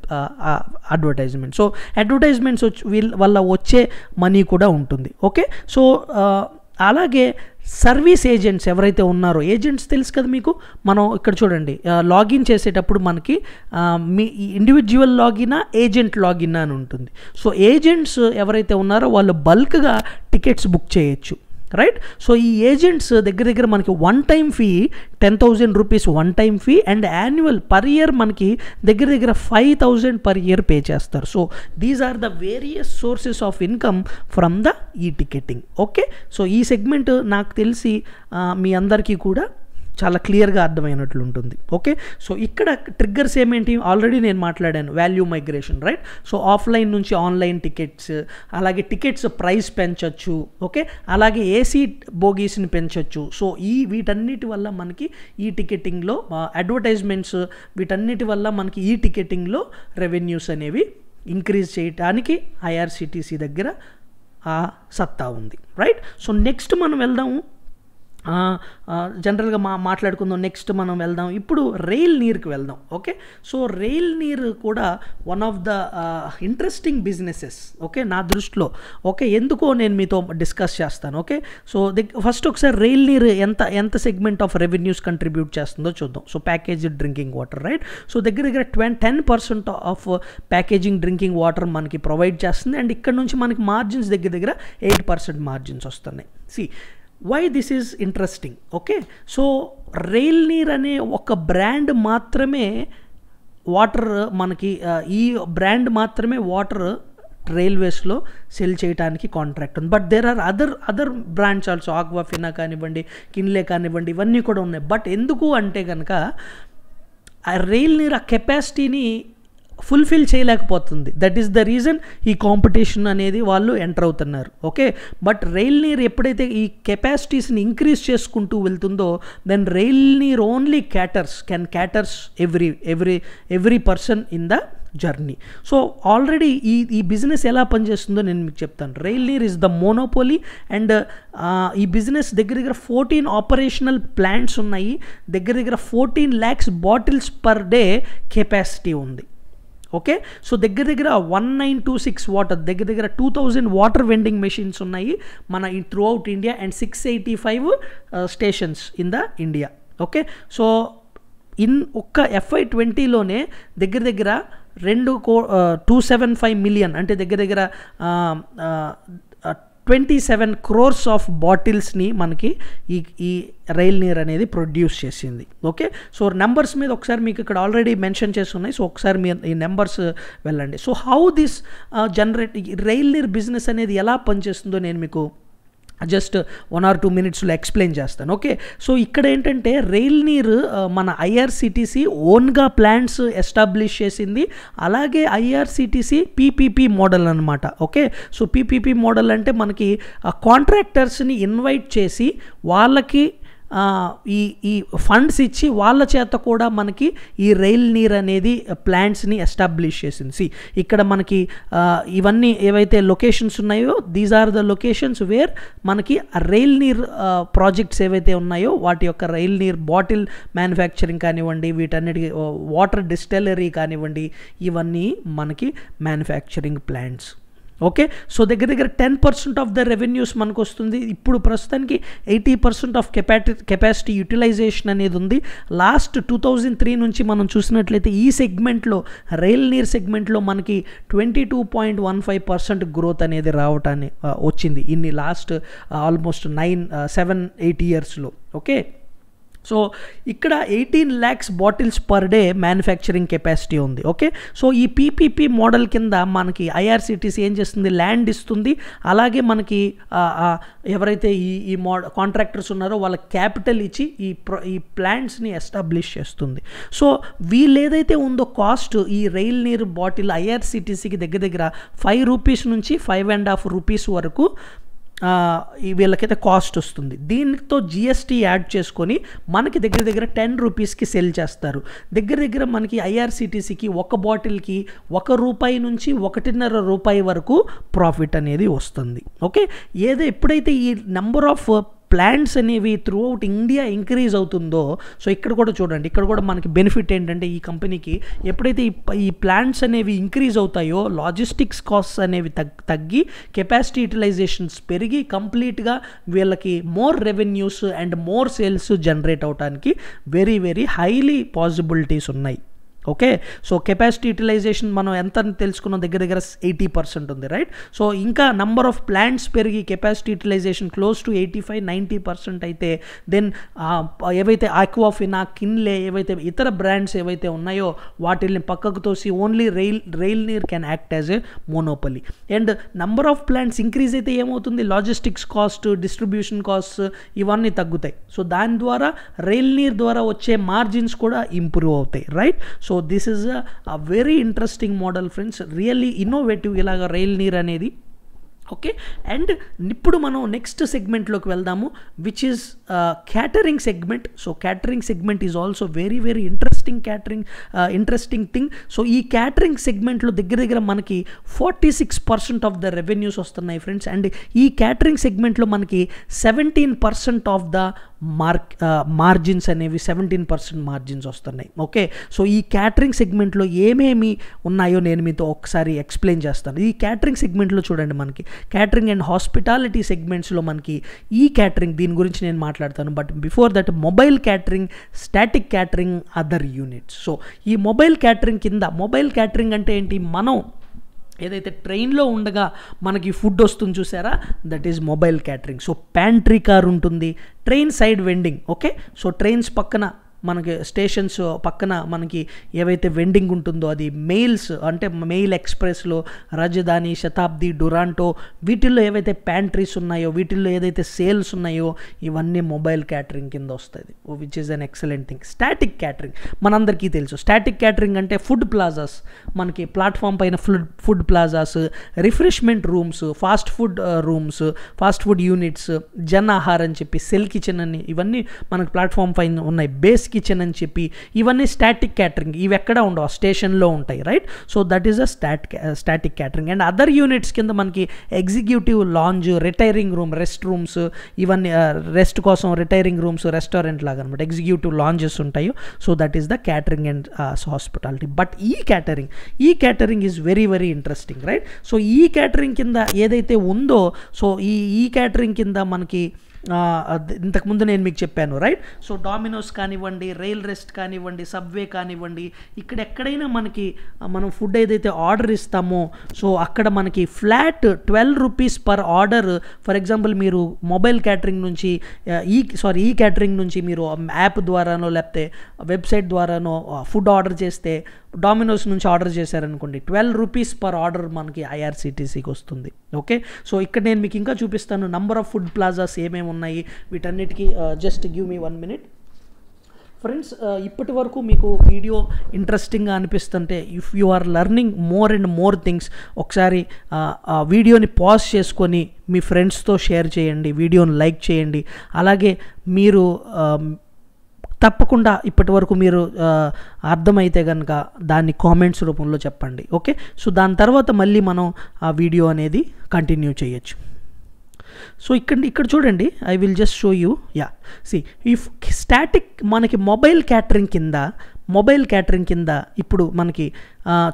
advertisement so advertisements వీల్ వల్ల వచ్చే మనీ కూడా ఉంటుంది ఓకే సో uh, అలాగే సర్వీస్ ఏజెంట్స్ ఎవరైతే ఉన్నారో ఏజెంట్స్ తెలుసు కదా మీకు మనం ఇక్కడ చూడండి లాగిన్ uh, చేసేటప్పుడు మనకి uh, మీ ఇండివిజువల్ లాగినా ఏజెంట్ లాగిన్ అని ఉంటుంది సో ఏజెంట్స్ ఎవరైతే ఉన్నారో వాళ్ళు బల్క్గా టికెట్స్ బుక్ చేయొచ్చు రైట్ సో ఈ ఏజెంట్స్ దగ్గర దగ్గర మనకి one time fee ten thousand rupees one time fee and annual per year మనకి దగ్గర దగ్గర five thousand per year pay చేస్తారు so these are the various sources of income from the ఈ టికెటింగ్ ఓకే సో ఈ సెగ్మెంట్ నాకు తెలిసి మీ అందరికీ కూడా చాలా క్లియర్గా అర్థమైనట్లు ఉంటుంది ఓకే సో ఇక్కడ ట్రిగ్గర్స్ ఏమేంటి ఆల్రెడీ నేను మాట్లాడాను value migration right so offline నుంచి ఆన్లైన్ టికెట్స్ అలాగే టికెట్స్ ప్రైస్ పెంచవచ్చు ఓకే అలాగే ఏసీ బోగీస్ని పెంచవచ్చు సో ఈ వీటన్నిటి వల్ల మనకి ఈ టికెటింగ్లో అడ్వర్టైజ్మెంట్స్ వీటన్నిటి వల్ల మనకి ఈ టికెటింగ్లో రెవెన్యూస్ అనేవి ఇంక్రీజ్ చేయటానికి ఐఆర్సిటీసీ దగ్గర ఆ సత్తా ఉంది రైట్ సో నెక్స్ట్ మనం వెళ్దాము జనరల్గా మా మాట్లాడుకుందాం నెక్స్ట్ మనం వెళ్దాం ఇప్పుడు రైల్ నీర్కి వెళ్దాం ఓకే సో రైల్ నీర్ కూడా one of the interesting businesses okay నా దృష్టిలో ఓకే ఎందుకో నేను మీతో డిస్కస్ చేస్తాను ఓకే సో ఫస్ట్ ఒకసారి రైల్ నీర్ ఎంత ఎంత సెగ్మెంట్ ఆఫ్ రెవెన్యూస్ కంట్రిబ్యూట్ చేస్తుందో చూద్దాం so package drinking water right so దగ్గర దగ్గర ట్వెన్ ten percent of packaging drinking water మనకి ప్రొవైడ్ చేస్తుంది అండ్ ఇక్కడ నుంచి మనకి మార్జిన్స్ దగ్గర దగ్గర ఎయిట్ పర్సెంట్ మార్జిన్స్ వస్తున్నాయి see why this is interesting okay so Rail నీర్ అనే ఒక బ్రాండ్ మాత్రమే వాటర్ మనకి ఈ బ్రాండ్ మాత్రమే వాటర్ రైల్వేస్లో సెల్ చేయడానికి కాంట్రాక్ట్ ఉంది but there are other other brands also Aquafina కానివ్వండి కిన్లే కానివ్వండి ఇవన్నీ కూడా ఉన్నాయి బట్ ఎందుకు అంటే కనుక ఆ రైల్ నీరు ఆ కెపాసిటీని ఫుల్ఫిల్ చేయలేకపోతుంది దట్ ఈస్ ద రీజన్ ఈ కాంపిటీషన్ అనేది వాళ్ళు ఎంటర్ అవుతున్నారు ఓకే బట్ రైల్ నీరు ఎప్పుడైతే ఈ కెపాసిటీస్ని ఇంక్రీజ్ చేసుకుంటూ వెళ్తుందో then Rail Neer only caters can caters every every every person in the journey so already ఈ ఈ బిజినెస్ ఎలా పనిచేస్తుందో నేను మీకు చెప్తాను Rail Neer is the monopoly and ఈ బిజినెస్ దగ్గర దగ్గర ఫోర్టీన్ ఆపరేషనల్ ప్లాంట్స్ ఉన్నాయి దగ్గర దగ్గర fourteen lakhs bottles per day capacity ఉంది ఓకే సో దగ్గర దగ్గర one nine two six water దగ్గర దగ్గర two thousand water vending machines ఉన్నాయి మన through throughout India and six eighty five stations in the India okay so in ఒక్క ఎఫ్ఐ ట్వంటీలోనే దగ్గర దగ్గర రెండు కో టూ సెవెన్ ఫైవ్ మిలియన్ అంటే దగ్గర దగ్గర uh, uh, twenty seven crores of బాటిల్స్ని మనకి ఈ ఈ రైల్ నీర్ అనేది ప్రొడ్యూస్ చేసింది ఓకే సో నెంబర్స్ మీద ఒకసారి మీకు ఇక్కడ ఆల్రెడీ మెన్షన్ చేస్తున్నాయి సో ఒకసారి మీ ఈ నెంబర్స్ uh, వెళ్ళండి so how this generate Rail Neer business అనేది ఎలా పనిచేస్తుందో నేను మీకు జస్ట్ వన్ ఆర్ టూ మినిట్స్లో ఎక్స్ప్లెయిన్ చేస్తాను ఓకే సో ఇక్కడ ఏంటంటే రైల్ నీరు మన ఐఆర్సిటీసీ ఓన్గా ప్లాంట్స్ ఎస్టాబ్లిష్ చేసింది అలాగే ఐఆర్సిటీసీ పీపీపీ మోడల్ అనమాట ఓకే సో పీపీపీ మోడల్ అంటే మనకి కాంట్రాక్టర్స్ని ఇన్వైట్ చేసి వాళ్ళకి ఈ ఈ ఫండ్స్ ఇచ్చి వాళ్ళ చేత కూడా మనకి ఈ రైల్ నీర్ అనేది ప్లాంట్స్ని ఎస్టాబ్లిష్ చేసింది సి ఇక్కడ మనకి ఇవన్నీ ఏవైతే లొకేషన్స్ ఉన్నాయో these are the locations where మనకి రైల్ నీర్ ప్రాజెక్ట్స్ ఏవైతే ఉన్నాయో వాటి యొక్క రైల్ నీర్ బాటిల్ మ్యానుఫ్యాక్చరింగ్ కానివ్వండి వీటన్నిటి వాటర్ డిస్టిలరీ కానివ్వండి ఇవన్నీ మనకి మ్యానుఫ్యాక్చరింగ్ ప్లాంట్స్ ఓకే సో దగ్గర దగ్గర ten percent of the revenues మనకు వస్తుంది ఇప్పుడు ప్రస్తుతానికి ఎయిటీ పర్సెంట్ ఆఫ్ కెపాటి కెపాసిటీ యూటిలైజేషన్ అనేది ఉంది లాస్ట్ టూ థౌజండ్ త్రీ నుంచి మనం చూసినట్లయితే ఈ సెగ్మెంట్లో రైల్ నీర్ సెగ్మెంట్లో మనకి twenty two point one five percent growth అనేది రావటాన్ని వచ్చింది ఇన్ని last almost nine seven eight ఇయర్స్లో ఓకే సో ఇక్కడ eighteen lakhs bottles per day manufacturing capacity ఉంది ఓకే సో ఈ పీపీపీ మోడల్ కింద మనకి ఐఆర్సిటీసీ ఏం చేస్తుంది ల్యాండ్ ఇస్తుంది అలాగే మనకి ఎవరైతే ఈ ఈ మోడ కాంట్రాక్టర్స్ ఉన్నారో వాళ్ళ క్యాపిటల్ ఇచ్చి ఈ ఈ ప్లాంట్స్ని ఎస్టాబ్లిష్ చేస్తుంది సో వీళ్ళేదైతే ఉందో కాస్ట్ ఈ రైల్ నీరు బాటిల్ ఐఆర్సిటీసీకి దగ్గర దగ్గర ఫైవ్ రూపీస్ నుంచి ఫైవ్ అండ్ హాఫ్ రూపీస్ వరకు వీళ్ళకైతే కాస్ట్ వస్తుంది దీనితో జిఎస్టీ యాడ్ చేసుకొని మనకి దగ్గర దగ్గర టెన్ రూపీస్కి సెల్ చేస్తారు దగ్గర దగ్గర మనకి ఐఆర్సిటీసీకి ఒక బాటిల్కి ఒక రూపాయి నుంచి ఒకటిన్నర రూపాయి వరకు ప్రాఫిట్ అనేది వస్తుంది ఓకే ఏదో ఎప్పుడైతే ఈ నెంబర్ ఆఫ్ ప్లాంట్స్ అనేవి త్రూ అవుట్ ఇండియా ఇంక్రీజ్ అవుతుందో సో ఇక్కడ కూడా చూడండి ఇక్కడ కూడా మనకి బెనిఫిట్ ఏంటంటే ఈ కంపెనీకి ఎప్పుడైతే ఈ ప్లాంట్స్ అనేవి ఇంక్రీజ్ అవుతాయో లాజిస్టిక్స్ కాస్ట్స్ అనేవి తగ్గి కెపాసిటీ యూటిలైజేషన్స్ పెరిగి కంప్లీట్గా వీళ్ళకి more revenues and more sales generate అవడానికి వెరీ వెరీ హైలీ పాసిబిలిటీస్ ఉన్నాయి ఓకే సో కెపాసిటీ యూటిలైజేషన్ మనం ఎంత తెలుసుకున్న దగ్గర దగ్గర ఎయిటీ పర్సెంట్ ఉంది రైట్ సో ఇంకా నంబర్ ఆఫ్ ప్లాంట్స్ పెరిగి capacity utilization close to eighty five ninety percent అయితే దెన్ ఏవైతే ఆక్వాఫినా కిన్లే ఏవైతే ఇతర బ్రాండ్స్ ఏవైతే ఉన్నాయో వాటిని పక్కకు తోసి only Rail Rail Neer can act as a monopoly and number of plants increase అయితే ఏమవుతుంది లాజిస్టిక్స్ కాస్ట్ డిస్ట్రిబ్యూషన్ కాస్ట్ ఇవన్నీ తగ్గుతాయి సో దాని ద్వారా రైల్ నీర్ ద్వారా వచ్చే మార్జిన్స్ కూడా ఇంప్రూవ్ అవుతాయి right so this is a very interesting model friends really innovative ఇలాగ రైల్ నీర్ అనేది ఓకే అండ్ ఇప్పుడు మనం నెక్స్ట్ సెగ్మెంట్లోకి వెళ్దాము which is catering segment so catering segment is also very very interesting catering interesting thing so ఈ క్యాటరింగ్ సెగ్మెంట్లో దగ్గర దగ్గర మనకి forty six percent of the revenues వస్తున్నాయి ఫ్రెండ్స్ అండ్ ఈ క్యాటరింగ్ సెగ్మెంట్లో మనకి seventeen percent of the mark margins అనేవి సెవెంటీన్ పర్సెంట్ మార్జిన్స్ వస్తున్నాయి ఓకే సో ఈ క్యాటరింగ్ సెగ్మెంట్లో ఏమేమి ఉన్నాయో నేను మీతో ఒకసారి ఎక్స్ప్లెయిన్ చేస్తాను ఈ క్యాటరింగ్ సెగ్మెంట్లో చూడండి మనకి క్యాటరింగ్ అండ్ హాస్పిటాలిటీ సెగ్మెంట్స్లో మనకి ఈ క్యాటరింగ్ దీని గురించి నేను మాట్లాడతాను but before that mobile catering static catering other units so ఈ మొబైల్ క్యాటరింగ్ కింద మొబైల్ క్యాటరింగ్ అంటే ఏంటి మనం ఏదైతే ట్రైన్లో ఉండగా మనకి ఫుడ్ వస్తుంది చూసారా that is mobile catering so pantry car ఉంటుంది train side vending okay so trains పక్కన మనకి స్టేషన్స్ పక్కన మనకి ఏవైతే వెండింగ్ ఉంటుందో అది మెయిల్స్ అంటే మెయిల్ ఎక్స్ప్రెస్లో రాజధాని శతాబ్ది డురాంటో వీటిల్లో ఏవైతే ప్యాంట్రీస్ ఉన్నాయో వీటిల్లో ఏదైతే సేల్స్ ఉన్నాయో ఇవన్నీ మొబైల్ క్యాటరింగ్ కింద వస్తుంది which is an excellent thing static catering మనందరికీ తెలుసు స్టాటిక్ క్యాటరింగ్ అంటే ఫుడ్ ప్లాజాస్ మనకి ప్లాట్ఫామ్ పైన food food plazas refreshment rooms fast food rooms fast food units Jan Ahaar అని చెప్పి సెల్ కిచెన్ అని ఇవన్నీ మనకు ప్లాట్ఫామ్ పైన ఉన్నాయి బేస్ కిచెన్ అని చెప్పి ఇవన్నీ స్టాటిక్ క్యాటరింగ్ ఇవి ఎక్కడ ఉండవు స్టేషన్లో ఉంటాయి right so that is a stat static catering and other units కింద మనకి executive lounge retiring room rest rooms ఇవన్నీ రెస్ట్ uh, కోసం రిటైరింగ్ రూమ్స్ రెస్టారెంట్ లాగా అనమాట ఎగ్జిక్యూటివ్ లాంజెస్ ఉంటాయి so that is the catering and hospitality but ఈ క్యాటరింగ్ ఈ catering is very very interesting right so ఈ క్యాటరింగ్ కింద ఏదైతే ఉందో సో ఈ ఈ క్యాటరింగ్ కింద మనకి ఇంతకుముందు నేను మీకు చెప్పాను రైట్ సో డామినోస్ కానివ్వండి రైల్ రెస్ట్ కానివ్వండి సబ్వే కానివ్వండి ఇక్కడ ఎక్కడైనా మనకి మనం ఫుడ్ ఏదైతే ఆర్డర్ ఇస్తామో సో అక్కడ మనకి flat twelve rupees per order for example మీరు మొబైల్ క్యాటరింగ్ నుంచి ఈ సారీ ఈ క్యాటరింగ్ నుంచి మీరు యాప్ um, ద్వారానో లేకపోతే వెబ్సైట్ ద్వారానో ఫుడ్ ఆర్డర్ చేస్తే డామినోస్ నుంచి ఆర్డర్ చేశారనుకోండి ట్వెల్వ్ రూపీస్ పర్ ఆర్డర్ మనకి ఐఆర్సిటీసీకి వస్తుంది ఓకే సో ఇక్కడ నేను మీకు ఇంకా చూపిస్తాను నంబర్ ఆఫ్ ఫుడ్ ప్లాజాస్ ఏమేమి ఉన్నాయి వీటన్నిటికీ just give me one minute friends ఇప్పటి వరకు మీకు వీడియో ఇంట్రెస్టింగ్గా అనిపిస్తుంటే if you are learning more and more things ఒకసారి ఆ వీడియోని పాజ్ చేసుకొని మీ ఫ్రెండ్స్తో షేర్ చేయండి వీడియోని లైక్ చేయండి అలాగే మీరు తప్పకుండా ఇప్పటి వరకు మీరు అర్థమైతే కనుక దాన్ని కామెంట్స్ రూపంలో చెప్పండి ఓకే సో దాని తర్వాత మళ్ళీ మనం ఆ వీడియో అనేది కంటిన్యూ చేయొచ్చు సో ఇక్కడ ఇక్కడ చూడండి I will just show you ya see if static మనకి మొబైల్ క్యాటరింగ్ కింద మొబైల్ క్యాటరింగ్ కింద ఇప్పుడు మనకి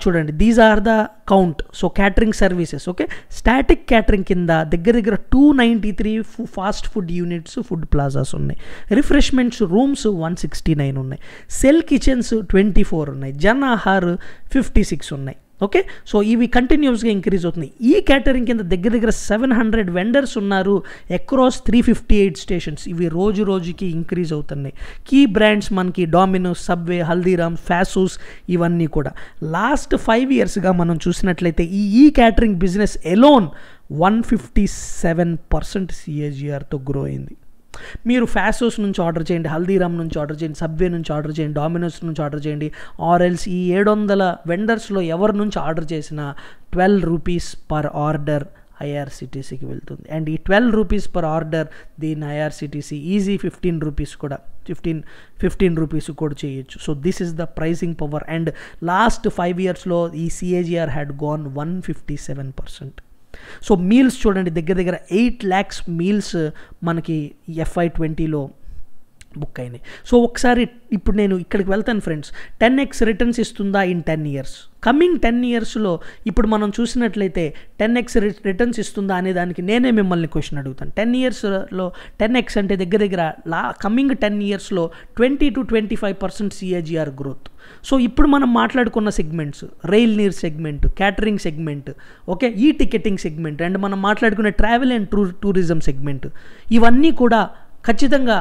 చూడండి these are the count so catering services okay static catering కింద దగ్గర దగ్గర two ninety three fast food units food plazas ఉన్నాయి refreshments rooms one sixty nine ఉన్నాయి సెల్ కిచెన్స్ ట్వంటీ ఫోర్ ఉన్నాయి జన్ ఆహార్ ఫిఫ్టీ సిక్స్ ఉన్నాయి ఓకే సో ఇవి కంటిన్యూస్గా ఇంక్రీజ్ అవుతుంది ఈ క్యాటరింగ్ కింద దగ్గర దగ్గర సెవెన్ హండ్రెడ్ వెండర్స్ ఉన్నారు across three fifty eight stations ఇవి రోజు రోజుకి ఇంక్రీజ్ అవుతున్నాయి కీ బ్రాండ్స్ మనకి డామినోస్ సబ్వే హల్దీరామ్ ఫ్యాసూస్ ఇవన్నీ కూడా లాస్ట్ ఫైవ్ ఇయర్స్గా మనం చూసినట్లయితే ఈ ఈ catering business alone one fifty seven percent సిఏజిఆర్తో గ్రో అయింది మీరు ఫ్యాసోస్ నుంచి ఆర్డర్ చేయండి హల్దీరామ్ నుంచి ఆర్డర్ చేయండి సబ్వే నుంచి ఆర్డర్ చేయండి డామినోస్ నుంచి ఆర్డర్ చేయండి ఆర్ఎల్స్ ఈ ఏడు వందల వెండర్స్లో ఎవరి నుంచి ఆర్డర్ చేసినా ట్వెల్వ్ రూపీస్ పర్ ఆర్డర్ ఐఆర్సిటీసీకి వెళ్తుంది అండ్ ఈ ట్వెల్వ్ రూపీస్ పర్ ఆర్డర్ దీని ఐఆర్సిటీసీ ఈజీ ఫిఫ్టీన్ రూపీస్ కూడా ఫిఫ్టీన్ ఫిఫ్టీన్ రూపీస్ కూడా చేయొచ్చు so this is the pricing power and last five ఇయర్స్లో ఈ CAGR had gone one fifty seven percent so meals చూడండి దగ్గర దగ్గర ఎయిట్ ల్యాక్స్ మీల్స్ మనకి ఎఫ్ఐ ట్వంటీలో బుక్ అయినాయి సో ఒకసారి ఇప్పుడు నేను ఇక్కడికి వెళ్తాను ఫ్రెండ్స్ టెన్ ఎక్స్ రిటర్న్స్ ఇస్తుందా in ten years coming ten ఇయర్స్లో ఇప్పుడు మనం చూసినట్లయితే టెన్ ఎక్స్ రిటర్న్స్ ఇస్తుందా అనే దానికి నేనే మిమ్మల్ని క్వశ్చన్ అడుగుతాను టెన్ ఇయర్స్లో టెన్ ఎక్స్ అంటే దగ్గర దగ్గర లా కమింగ్ టెన్ ఇయర్స్లో twenty to twenty five percent CAGR growth so ఇప్పుడు మనం మాట్లాడుకున్న segments Rail Neer segment catering segment okay ఈ టికెటింగ్ సెగ్మెంట్ అండ్ మనం మాట్లాడుకునే ట్రావెల్ అండ్ టూరిజం సెగ్మెంట్ ఇవన్నీ కూడా ఖచ్చితంగా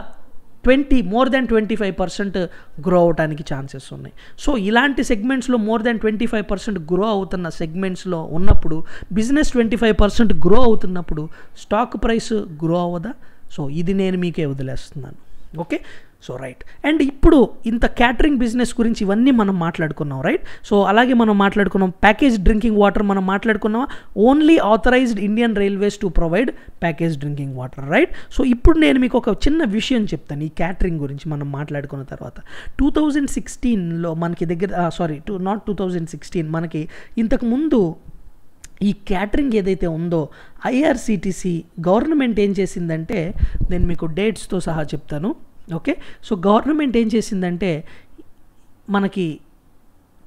twenty more than twenty five percent grow అవడానికి ఛాన్సెస్ ఉన్నాయి సో ఇలాంటి సెగ్మెంట్స్లో more than twenty five percent grow అవుతున్న సెగ్మెంట్స్లో ఉన్నప్పుడు business twenty five percent grow అవుతున్నప్పుడు స్టాక్ ప్రైస్ గ్రో అవ్వదా సో ఇది నేను మీకే వదిలేస్తున్నాను ఓకే సో రైట్ అండ్ ఇప్పుడు ఇంత క్యాటరింగ్ బిజినెస్ గురించి ఇవన్నీ మనం మాట్లాడుకున్నాం రైట్ సో అలాగే మనం మాట్లాడుకున్నాం ప్యాకేజ్ డ్రింకింగ్ వాటర్ మనం మాట్లాడుకున్నాం only authorised Indian Railways to provide package drinking water right so ఇప్పుడు నేను మీకు ఒక చిన్న విషయం చెప్తాను ఈ క్యాటరింగ్ గురించి మనం మాట్లాడుకున్న తర్వాత టూ థౌజండ్ సిక్స్టీన్లో మనకి దగ్గర sorry two not two thousand sixteen మనకి ఇంతకుముందు ఈ క్యాటరింగ్ ఏదైతే ఉందో ఐఆర్సిటిసి గవర్నమెంట్ ఏం చేసిందంటే నేను మీకు డేట్స్తో సహా చెప్తాను ఓకే సో గవర్నమెంట్ ఏం చేసిందంటే మనకి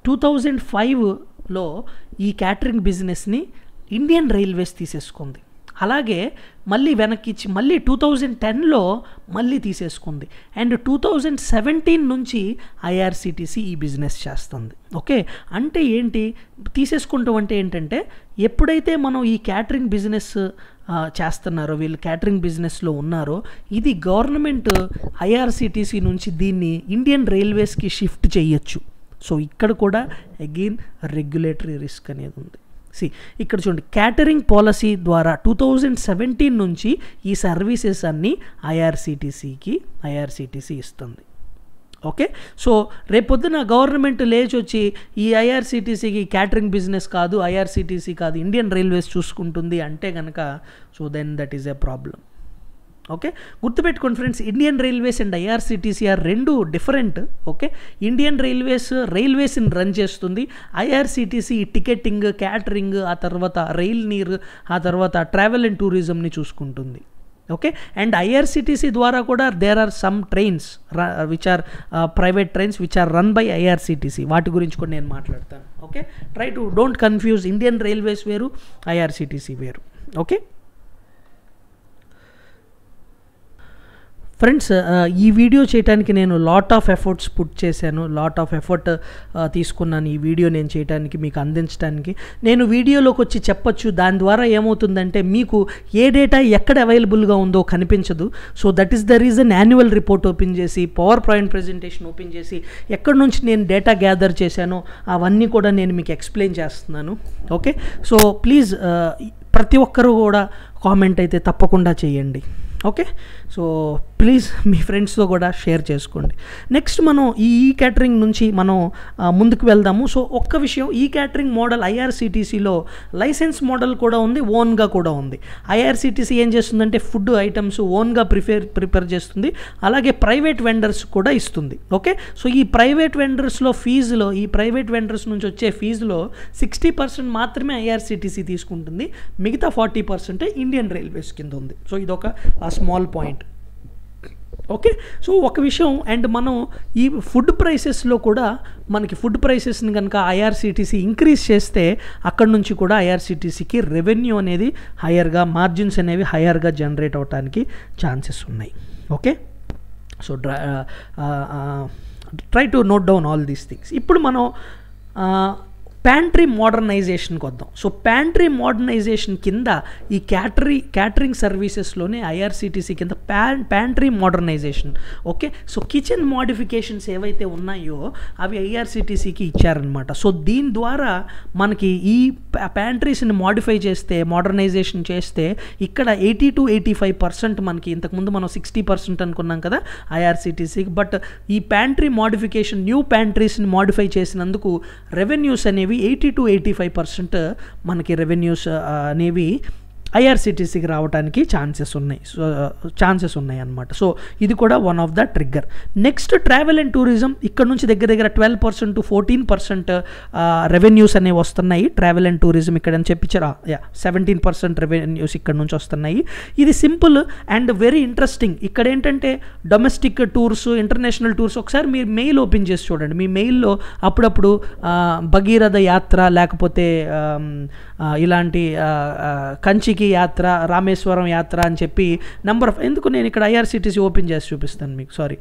టూ థౌజండ్ ఫైవ్లో ఈ క్యాటరింగ్ బిజినెస్ని ఇండియన్ రైల్వేస్ తీసేసుకుంది అలాగే మళ్ళీ వెనక్కి ఇచ్చి మళ్ళీ టూ థౌజండ్ టెన్లో మళ్ళీ తీసేసుకుంది అండ్ టూ థౌజండ్ సెవెంటీన్ నుంచి ఐఆర్సిటీసీ ఈ బిజినెస్ చేస్తుంది ఓకే అంటే ఏంటి తీసేసుకుంటాం అంటే ఏంటంటే ఎప్పుడైతే మనం ఈ క్యాటరింగ్ బిజినెస్ చేస్తున్నారో వీళ్ళు క్యాటరింగ్ బిజినెస్లో ఉన్నారో ఇది గవర్నమెంట్ ఐఆర్సిటీసీ నుంచి దీన్ని ఇండియన్ రైల్వేస్కి షిఫ్ట్ చేయొచ్చు సో ఇక్కడ కూడా అగైన్ రెగ్యులేటరీ రిస్క్ అనేది ఉంది సి ఇక్కడ చూడండి క్యాటరింగ్ పాలసీ ద్వారా టూ థౌజండ్ సెవెంటీన్ నుంచి ఈ సర్వీసెస్ అన్నీ ఐఆర్సిటీసీకి ఐఆర్సిటీసీ ఇస్తుంది ఓకే సో రేపొద్దున గవర్నమెంట్ లేచి వచ్చి ఈ ఐఆర్సిటీసీకి క్యాటరింగ్ బిజినెస్ కాదు ఐఆర్సిటీసీ కాదు ఇండియన్ రైల్వేస్ చూసుకుంటుంది అంటే కనుక so then that is a problem okay గుర్తుపెట్టుకోండి friends Indian Railways and IRCTC are రెండు డిఫరెంట్ ఓకే ఇండియన్ రైల్వేస్ రైల్వేస్ని రన్ చేస్తుంది ఐఆర్సిటీసీ టికెటింగ్ క్యాటరింగ్ ఆ తర్వాత రైల్ నీరు ఆ తర్వాత ట్రావెల్ అండ్ టూరిజంని చూసుకుంటుంది ఓకే అండ్ ఐఆర్సిటీసీ ద్వారా కూడా there are some trains which are private trains which are run by IRCTC వాటి గురించి కూడా నేను మాట్లాడతాను okay try to don't confuse Indian Railways వేరు ఐఆర్సిటీసీ వేరు ఓకే ఫ్రెండ్స్ ఈ వీడియో చేయడానికి నేను లాట్ ఆఫ్ ఎఫర్ట్స్ పుట్ చేశాను లాట్ ఆఫ్ ఎఫర్ట్ తీసుకున్నాను ఈ వీడియో నేను చేయడానికి మీకు అందించడానికి నేను వీడియోలోకి వచ్చి చెప్పొచ్చు దాని ద్వారా ఏమవుతుందంటే మీకు ఏ డేటా ఎక్కడ అవైలబుల్గా ఉందో కనిపించదు so that is the reason annual report open చేసి పవర్ పాయింట్ ప్రజెంటేషన్ ఓపెన్ చేసి ఎక్కడి నుంచి నేను డేటా గ్యాదర్ చేశానో అవన్నీ కూడా నేను మీకు ఎక్స్ప్లెయిన్ చేస్తున్నాను ఓకే సో ప్లీజ్ ప్రతి ఒక్కరూ కూడా కామెంట్ అయితే తప్పకుండా చేయండి ఓకే సో ప్లీజ్ మీ ఫ్రెండ్స్తో కూడా షేర్ చేసుకోండి నెక్స్ట్ మనం ఈ ఈ క్యాటరింగ్ నుంచి మనం ముందుకు వెళ్దాము సో ఒక్క విషయం ఈ క్యాటరింగ్ మోడల్ ఐఆర్సిటీసీలో లైసెన్స్ మోడల్ కూడా ఉంది ఓన్గా కూడా ఉంది ఐఆర్సిటీసీ ఏం చేస్తుందంటే ఫుడ్ ఐటమ్స్ ఓన్గా ప్రిపేర్ ప్రిపేర్ చేస్తుంది అలాగే ప్రైవేట్ వెండర్స్ కూడా ఇస్తుంది ఓకే సో ఈ ప్రైవేట్ వెండర్స్లో ఫీజులో ఈ ప్రైవేట్ వెండర్స్ నుంచి వచ్చే ఫీజులో సిక్స్టీ పర్సెంట్ మాత్రమే ఐఆర్సిటీసీ తీసుకుంటుంది మిగతా ఫార్టీ పర్సెంటే ఇండియన్ రైల్వేస్ కింద ఉంది సో ఇదొక ఆ స్మాల్ పాయింట్ ఓకే సో ఒక విషయం అండ్ మనం ఈ ఫుడ్ ప్రైసెస్లో కూడా మనకి ఫుడ్ ప్రైసెస్ని కనుక ఐఆర్సీటీసీ ఇంక్రీజ్ చేస్తే అక్కడ నుంచి కూడా ఐఆర్సీటీసీకి రెవెన్యూ అనేది హయ్యర్గా మార్జిన్స్ అనేవి హయ్యర్గా జనరేట్ అవడానికి ఛాన్సెస్ ఉన్నాయి okay so try to note down all these things ఇప్పుడు మనం uh, ప్యాంట్రీ మోడర్నైజేషన్కి వద్దాం సో ప్యాంట్రీ మోడర్నైజేషన్ కింద ఈ క్యాటరీ క్యాటరింగ్ సర్వీసెస్లోనే ఐఆర్సిటీసీ కింద pan pantry modernisation okay so kitchen modifications ఏవైతే ఉన్నాయో అవి ఐఆర్సిటీసీకి ఇచ్చారనమాట సో దీని ద్వారా మనకి ఈ ప్యాంట్రీస్ని మోడిఫై చేస్తే మోడర్నైజేషన్ చేస్తే ఇక్కడ eighty to eighty five percent మనకి ఇంతకుముందు మనం సిక్స్టీ పర్సెంట్ అనుకున్నాం కదా ఐఆర్సిటీసీకి బట్ ఈ ప్యాంట్రీ మోడిఫికేషన్ న్యూ ప్యాంట్రీస్ని మోడిఫై చేసినందుకు రెవెన్యూస్ అనేవి అనేవి eighty to eighty five percent మనకి రెవెన్యూస్ అనేవి ఐఆర్సిటీసీకి రావడానికి ఛాన్సెస్ ఉన్నాయి సో ఛాన్సెస్ ఉన్నాయి అనమాట సో ఇది కూడా one of the trigger next travel and tourism ఇక్కడ నుంచి దగ్గర దగ్గర twelve percent to fourteen percent revenues అనేవి వస్తున్నాయి ట్రావెల్ అండ్ టూరిజం ఇక్కడ అని చెప్పించరా యా సెవెంటీన్ పర్సెంట్ రెవెన్యూస్ ఇక్కడ నుంచి వస్తున్నాయి ఇది సింపుల్ అండ్ వెరీ ఇంట్రెస్టింగ్ ఇక్కడ ఏంటంటే డొమెస్టిక్ టూర్స్ ఇంటర్నేషనల్ టూర్స్ ఒకసారి మీరు మెయిల్ ఓపెన్ చేసి చూడండి మీ మెయిల్లో అప్పుడప్పుడు భగీరథ యాత్ర లేకపోతే ఇలాంటి కంచికి యాత్ర రామేశ్వరం యాత్ర అని చెప్పి నెంబర్ ఆఫ్ ఎందుకు నేను ఇక్కడ ఐఆర్సిటీసీ ఓపెన్ చేసి చూపిస్తాను మీకు సారీ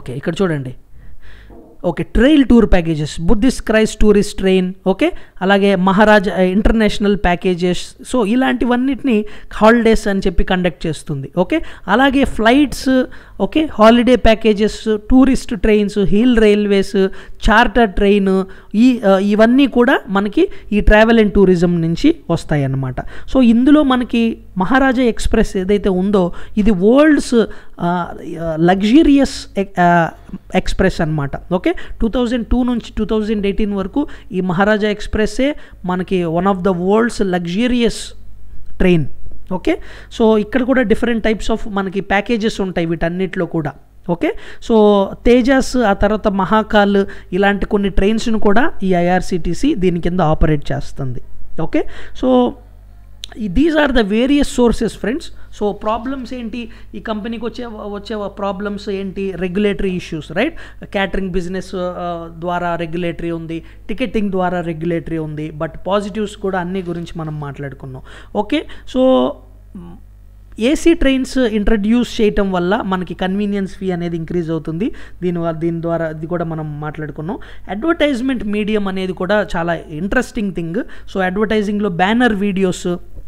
ఓకే ఇక్కడ చూడండి okay trail tour packages Buddhist Christ tourist train okay అలాగే మహారాజ్ ఇంటర్నేషనల్ ప్యాకేజెస్ సో ఇలాంటివన్నిటిని హాలిడేస్ అని చెప్పి కండక్ట్ చేస్తుంది ఓకే అలాగే flights okay holiday packages tourist trains hill railways charter train ఈ ఇవన్నీ కూడా మనకి ఈ ట్రావెల్ అండ్ టూరిజం నుంచి వస్తాయి అన్నమాట సో ఇందులో మనకి మహారాజా ఎక్స్ప్రెస్ ఏదైతే ఉందో ఇది వరల్డ్స్ లగ్జూరియస్ ఎక్స్ప్రెస్ అనమాట ఓకే టూ థౌజండ్ టూ నుంచి టూ థౌజండ్ ఎయిటీన్ వరకు ఈ మహారాజా ఎక్స్ప్రెస్సే మనకి one of the world's luxurious train okay so ఇక్కడ కూడా డిఫరెంట్ టైప్స్ ఆఫ్ మనకి ప్యాకేజెస్ ఉంటాయి వీటన్నిటిలో కూడా ఓకే సో తేజస్ ఆ తర్వాత మహాకాల్ ఇలాంటి కొన్ని ట్రైన్స్ను కూడా ఈ ఐఆర్సిటీసీ దీని కింద ఆపరేట్ చేస్తుంది okay so these are the various sources friends so problems ఏంటి ఈ కంపెనీకి వచ్చే వచ్చే ప్రాబ్లమ్స్ ఏంటి regulatory issues right catering business ద్వారా రెగ్యులేటరీ ఉంది టికెటింగ్ ద్వారా రెగ్యులేటరీ ఉంది బట్ పాజిటివ్స్ కూడా అన్ని గురించి మనం మాట్లాడుకున్నాం okay so AC trains introduce చేయటం వల్ల మనకి కన్వీనియన్స్ ఫీ అనేది ఇంక్రీజ్ అవుతుంది దీని దీని ద్వారా ఇది కూడా మనం మాట్లాడుకున్నాం అడ్వర్టైజ్మెంట్ మీడియం అనేది కూడా చాలా ఇంట్రెస్టింగ్ థింగ్ సో అడ్వర్టైజింగ్లో బ్యానర్ వీడియోస్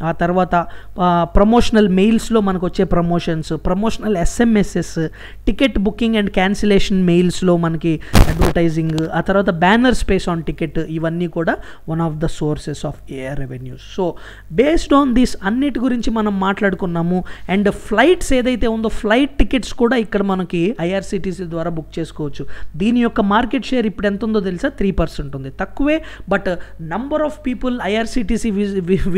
ఆ తర్వాత ప్రమోషనల్ మెయిల్స్లో మనకు వచ్చే promotions promotional SMSs ticket booking and cancellation మెయిల్స్లో మనకి అడ్వర్టైజింగ్ ఆ తర్వాత బ్యానర్ స్పేస్ ఆన్ టికెట్ ఇవన్నీ కూడా one of the sources of AR revenues so based on this అన్నిటి గురించి మనం మాట్లాడుకున్నాము అండ్ ఫ్లైట్స్ ఏదైతే ఉందో ఫ్లైట్ టికెట్స్ కూడా ఇక్కడ మనకి ఐఆర్సిటీసీ ద్వారా బుక్ చేసుకోవచ్చు దీని యొక్క మార్కెట్ షేర్ ఇప్పుడు ఎంత ఉందో తెలుసా త్రీ పర్సెంట్ ఉంది తక్కువే but number of people IRCTC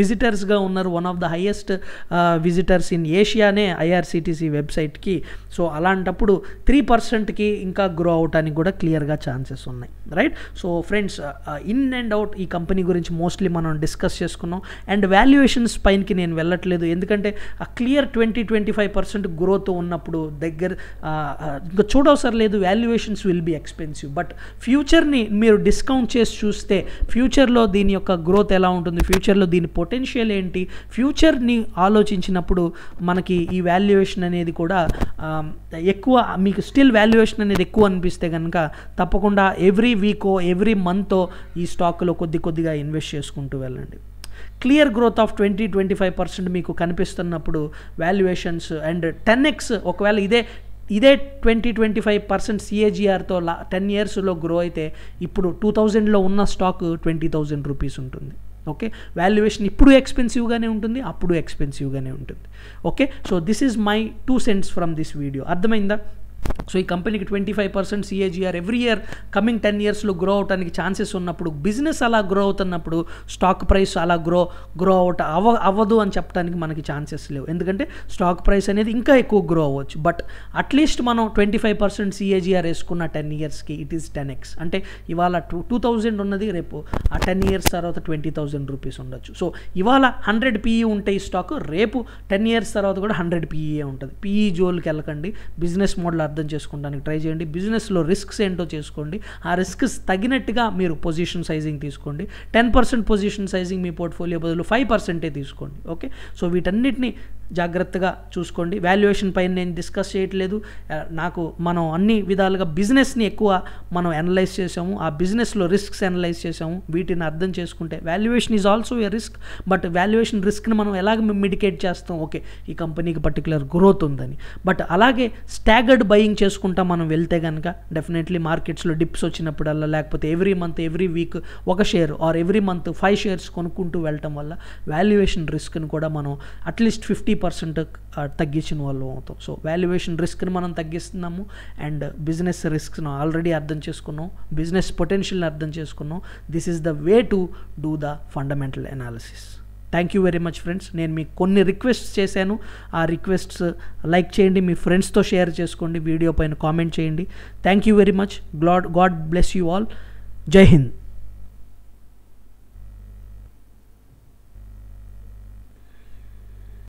విజిటర్స్గా ఉన్న ఉన్నారు one of the highest visitors in ఏషియానే ఐఆర్సిటీసీ వెబ్సైట్కి సో అలాంటప్పుడు త్రీ పర్సెంట్కి ఇంకా గ్రో అవటానికి కూడా క్లియర్గా ఛాన్సెస్ ఉన్నాయి right so friends in and out ఈ కంపెనీ గురించి మోస్ట్లీ మనం డిస్కస్ చేసుకున్నాం అండ్ వాల్యుయేషన్స్ పైనకి నేను వెళ్ళట్లేదు ఎందుకంటే ఆ clear twenty twenty five percent growth ఉన్నప్పుడు దగ్గర uh, uh, ఇంకా చూడవసరం లేదు valuations will be expensive but ఫ్యూచర్ని మీరు డిస్కౌంట్ చేసి చూస్తే ఫ్యూచర్లో దీని యొక్క గ్రోత్ ఎలా ఉంటుంది ఫ్యూచర్లో దీని పొటెన్షియల్ ఏంటి కాబట్టి ఫ్యూచర్ని ఆలోచించినప్పుడు మనకి ఈ వాల్యుయేషన్ అనేది కూడా ఎక్కువ మీకు స్టిల్ వాల్యుయేషన్ అనేది ఎక్కువ అనిపిస్తే కనుక తప్పకుండా ఎవ్రీ వీకో ఎవ్రీ మంతో ఈ స్టాక్లో కొద్ది కొద్దిగా ఇన్వెస్ట్ చేసుకుంటూ వెళ్ళండి clear growth of twenty twenty five percent మీకు కనిపిస్తున్నప్పుడు వాల్యుయేషన్స్ అండ్ టెన్ ఎక్స్ ఒకవేళ ఇదే ఇదే ట్వంటీ ట్వంటీ ఫైవ్ పర్సెంట్ సిఏజీఆర్తో లా టెన్ ఇయర్స్లో గ్రో అయితే ఇప్పుడు టూ థౌజండ్లో ఉన్న స్టాక్ ట్వంటీ థౌజండ్ రూపీస్ ఉంటుంది ఓకే వాల్యుయేషన్ ఇప్పుడు ఎక్స్పెన్సివ్గానే ఉంటుంది అప్పుడు ఎక్స్పెన్సివ్గానే ఉంటుంది okay so this is my two cents from this video అర్థమైందా సో ఈ కంపెనీకి twenty five percent CAGR every year coming ten ఇయర్స్లో గ్రో అవటానికి ఛాన్సెస్ ఉన్నప్పుడు బిజినెస్ అలా గ్రో అవుతున్నప్పుడు స్టాక్ ప్రైస్ అలా గ్రో గ్రో అవట అవ అవ్వదు అని చెప్పడానికి మనకి ఛాన్సెస్ లేవు ఎందుకంటే స్టాక్ ప్రైస్ అనేది ఇంకా ఎక్కువ గ్రో అవ్వచ్చు బట్ అట్లీస్ట్ మనం ట్వంటీ ఫైవ్ పర్సెంట్ సిఏజిఆర్ వేసుకున్న టెన్ ఇయర్స్కి ఇట్ ఈస్ టెన్ ఎక్స్ అంటే ఇవాళ టూ టూ థౌజండ్ ఉన్నది రేపు ఆ టెన్ ఇయర్స్ తర్వాత ట్వంటీ థౌజండ్ రూపీస్ ఉండొచ్చు సో ఇవాళ హండ్రెడ్ పీఈ e ఉంటే ఈ స్టాక్ రేపు టెన్ ఇయర్స్ తర్వాత కూడా హండ్రెడ్ పీఈ e ఉంటుంది పీఈ e జోల్కి వెళ్ళకండి బిజినెస్ మోడల్ అర్థం చేసుకోవడానికి ట్రై చేయండి బిజినెస్లో రిస్క్స్ ఏంటో చేసుకోండి ఆ రిస్క్స్ తగినట్టుగా మీరు పొజిషన్ సైజింగ్ తీసుకోండి టెన్ పర్సెంట్ పొజిషన్ సైజింగ్ మీ పోర్ట్ఫోలియో బదులు ఫైవ్ పర్సెంటే తీసుకోండి ఓకే సో వీటన్నిటిని జాగ్రత్తగా చూసుకోండి వాల్యుయేషన్ పైన నేను డిస్కస్ చేయట్లేదు నాకు మనం అన్ని విధాలుగా బిజినెస్ని ఎక్కువ మనం అనలైజ్ చేసాము ఆ బిజినెస్లో రిస్క్స్ అనలైజ్ చేసాము వీటిని అర్థం చేసుకుంటే valuation is also a risk but valuation రిస్క్ని మనం ఎలాగ మిడికేట్ చేస్తాం ఓకే ఈ కంపెనీకి పర్టికులర్ గ్రోత్ ఉందని బట్ అలాగే స్టాగర్డ్ బయింగ్ చేసుకుంటా మనం వెళ్తే కనుక డెఫినెట్లీ మార్కెట్స్లో డిప్స్ వచ్చినప్పుడల్లా లేకపోతే ఎవ్రీ మంత్ ఎవ్రీ వీక్ ఒక share or every month five shares కొనుక్కుంటూ వెళ్ళటం వల్ల వాల్యుయేషన్ రిస్క్ని కూడా మనం అట్లీస్ట్ ఫిఫ్టీ పర్సెంట్ తగ్గించిన వాళ్ళు అవుతాం సో వాల్యుయేషన్ రిస్క్ని మనం తగ్గిస్తున్నాము అండ్ బిజినెస్ రిస్క్ను ఆల్రెడీ అర్థం చేసుకున్నాం బిజినెస్ పొటెన్షియల్ని అర్థం చేసుకున్నాం this is the way to do the fundamental analysis thank you very much friends నేను మీకు కొన్ని రిక్వెస్ట్స్ చేశాను ఆ రిక్వెస్ట్స్ లైక్ uh, చేయండి మీ ఫ్రెండ్స్తో షేర్ చేసుకోండి వీడియో పైన కామెంట్ చేయండి thank you very much glad god bless you all జై హింద్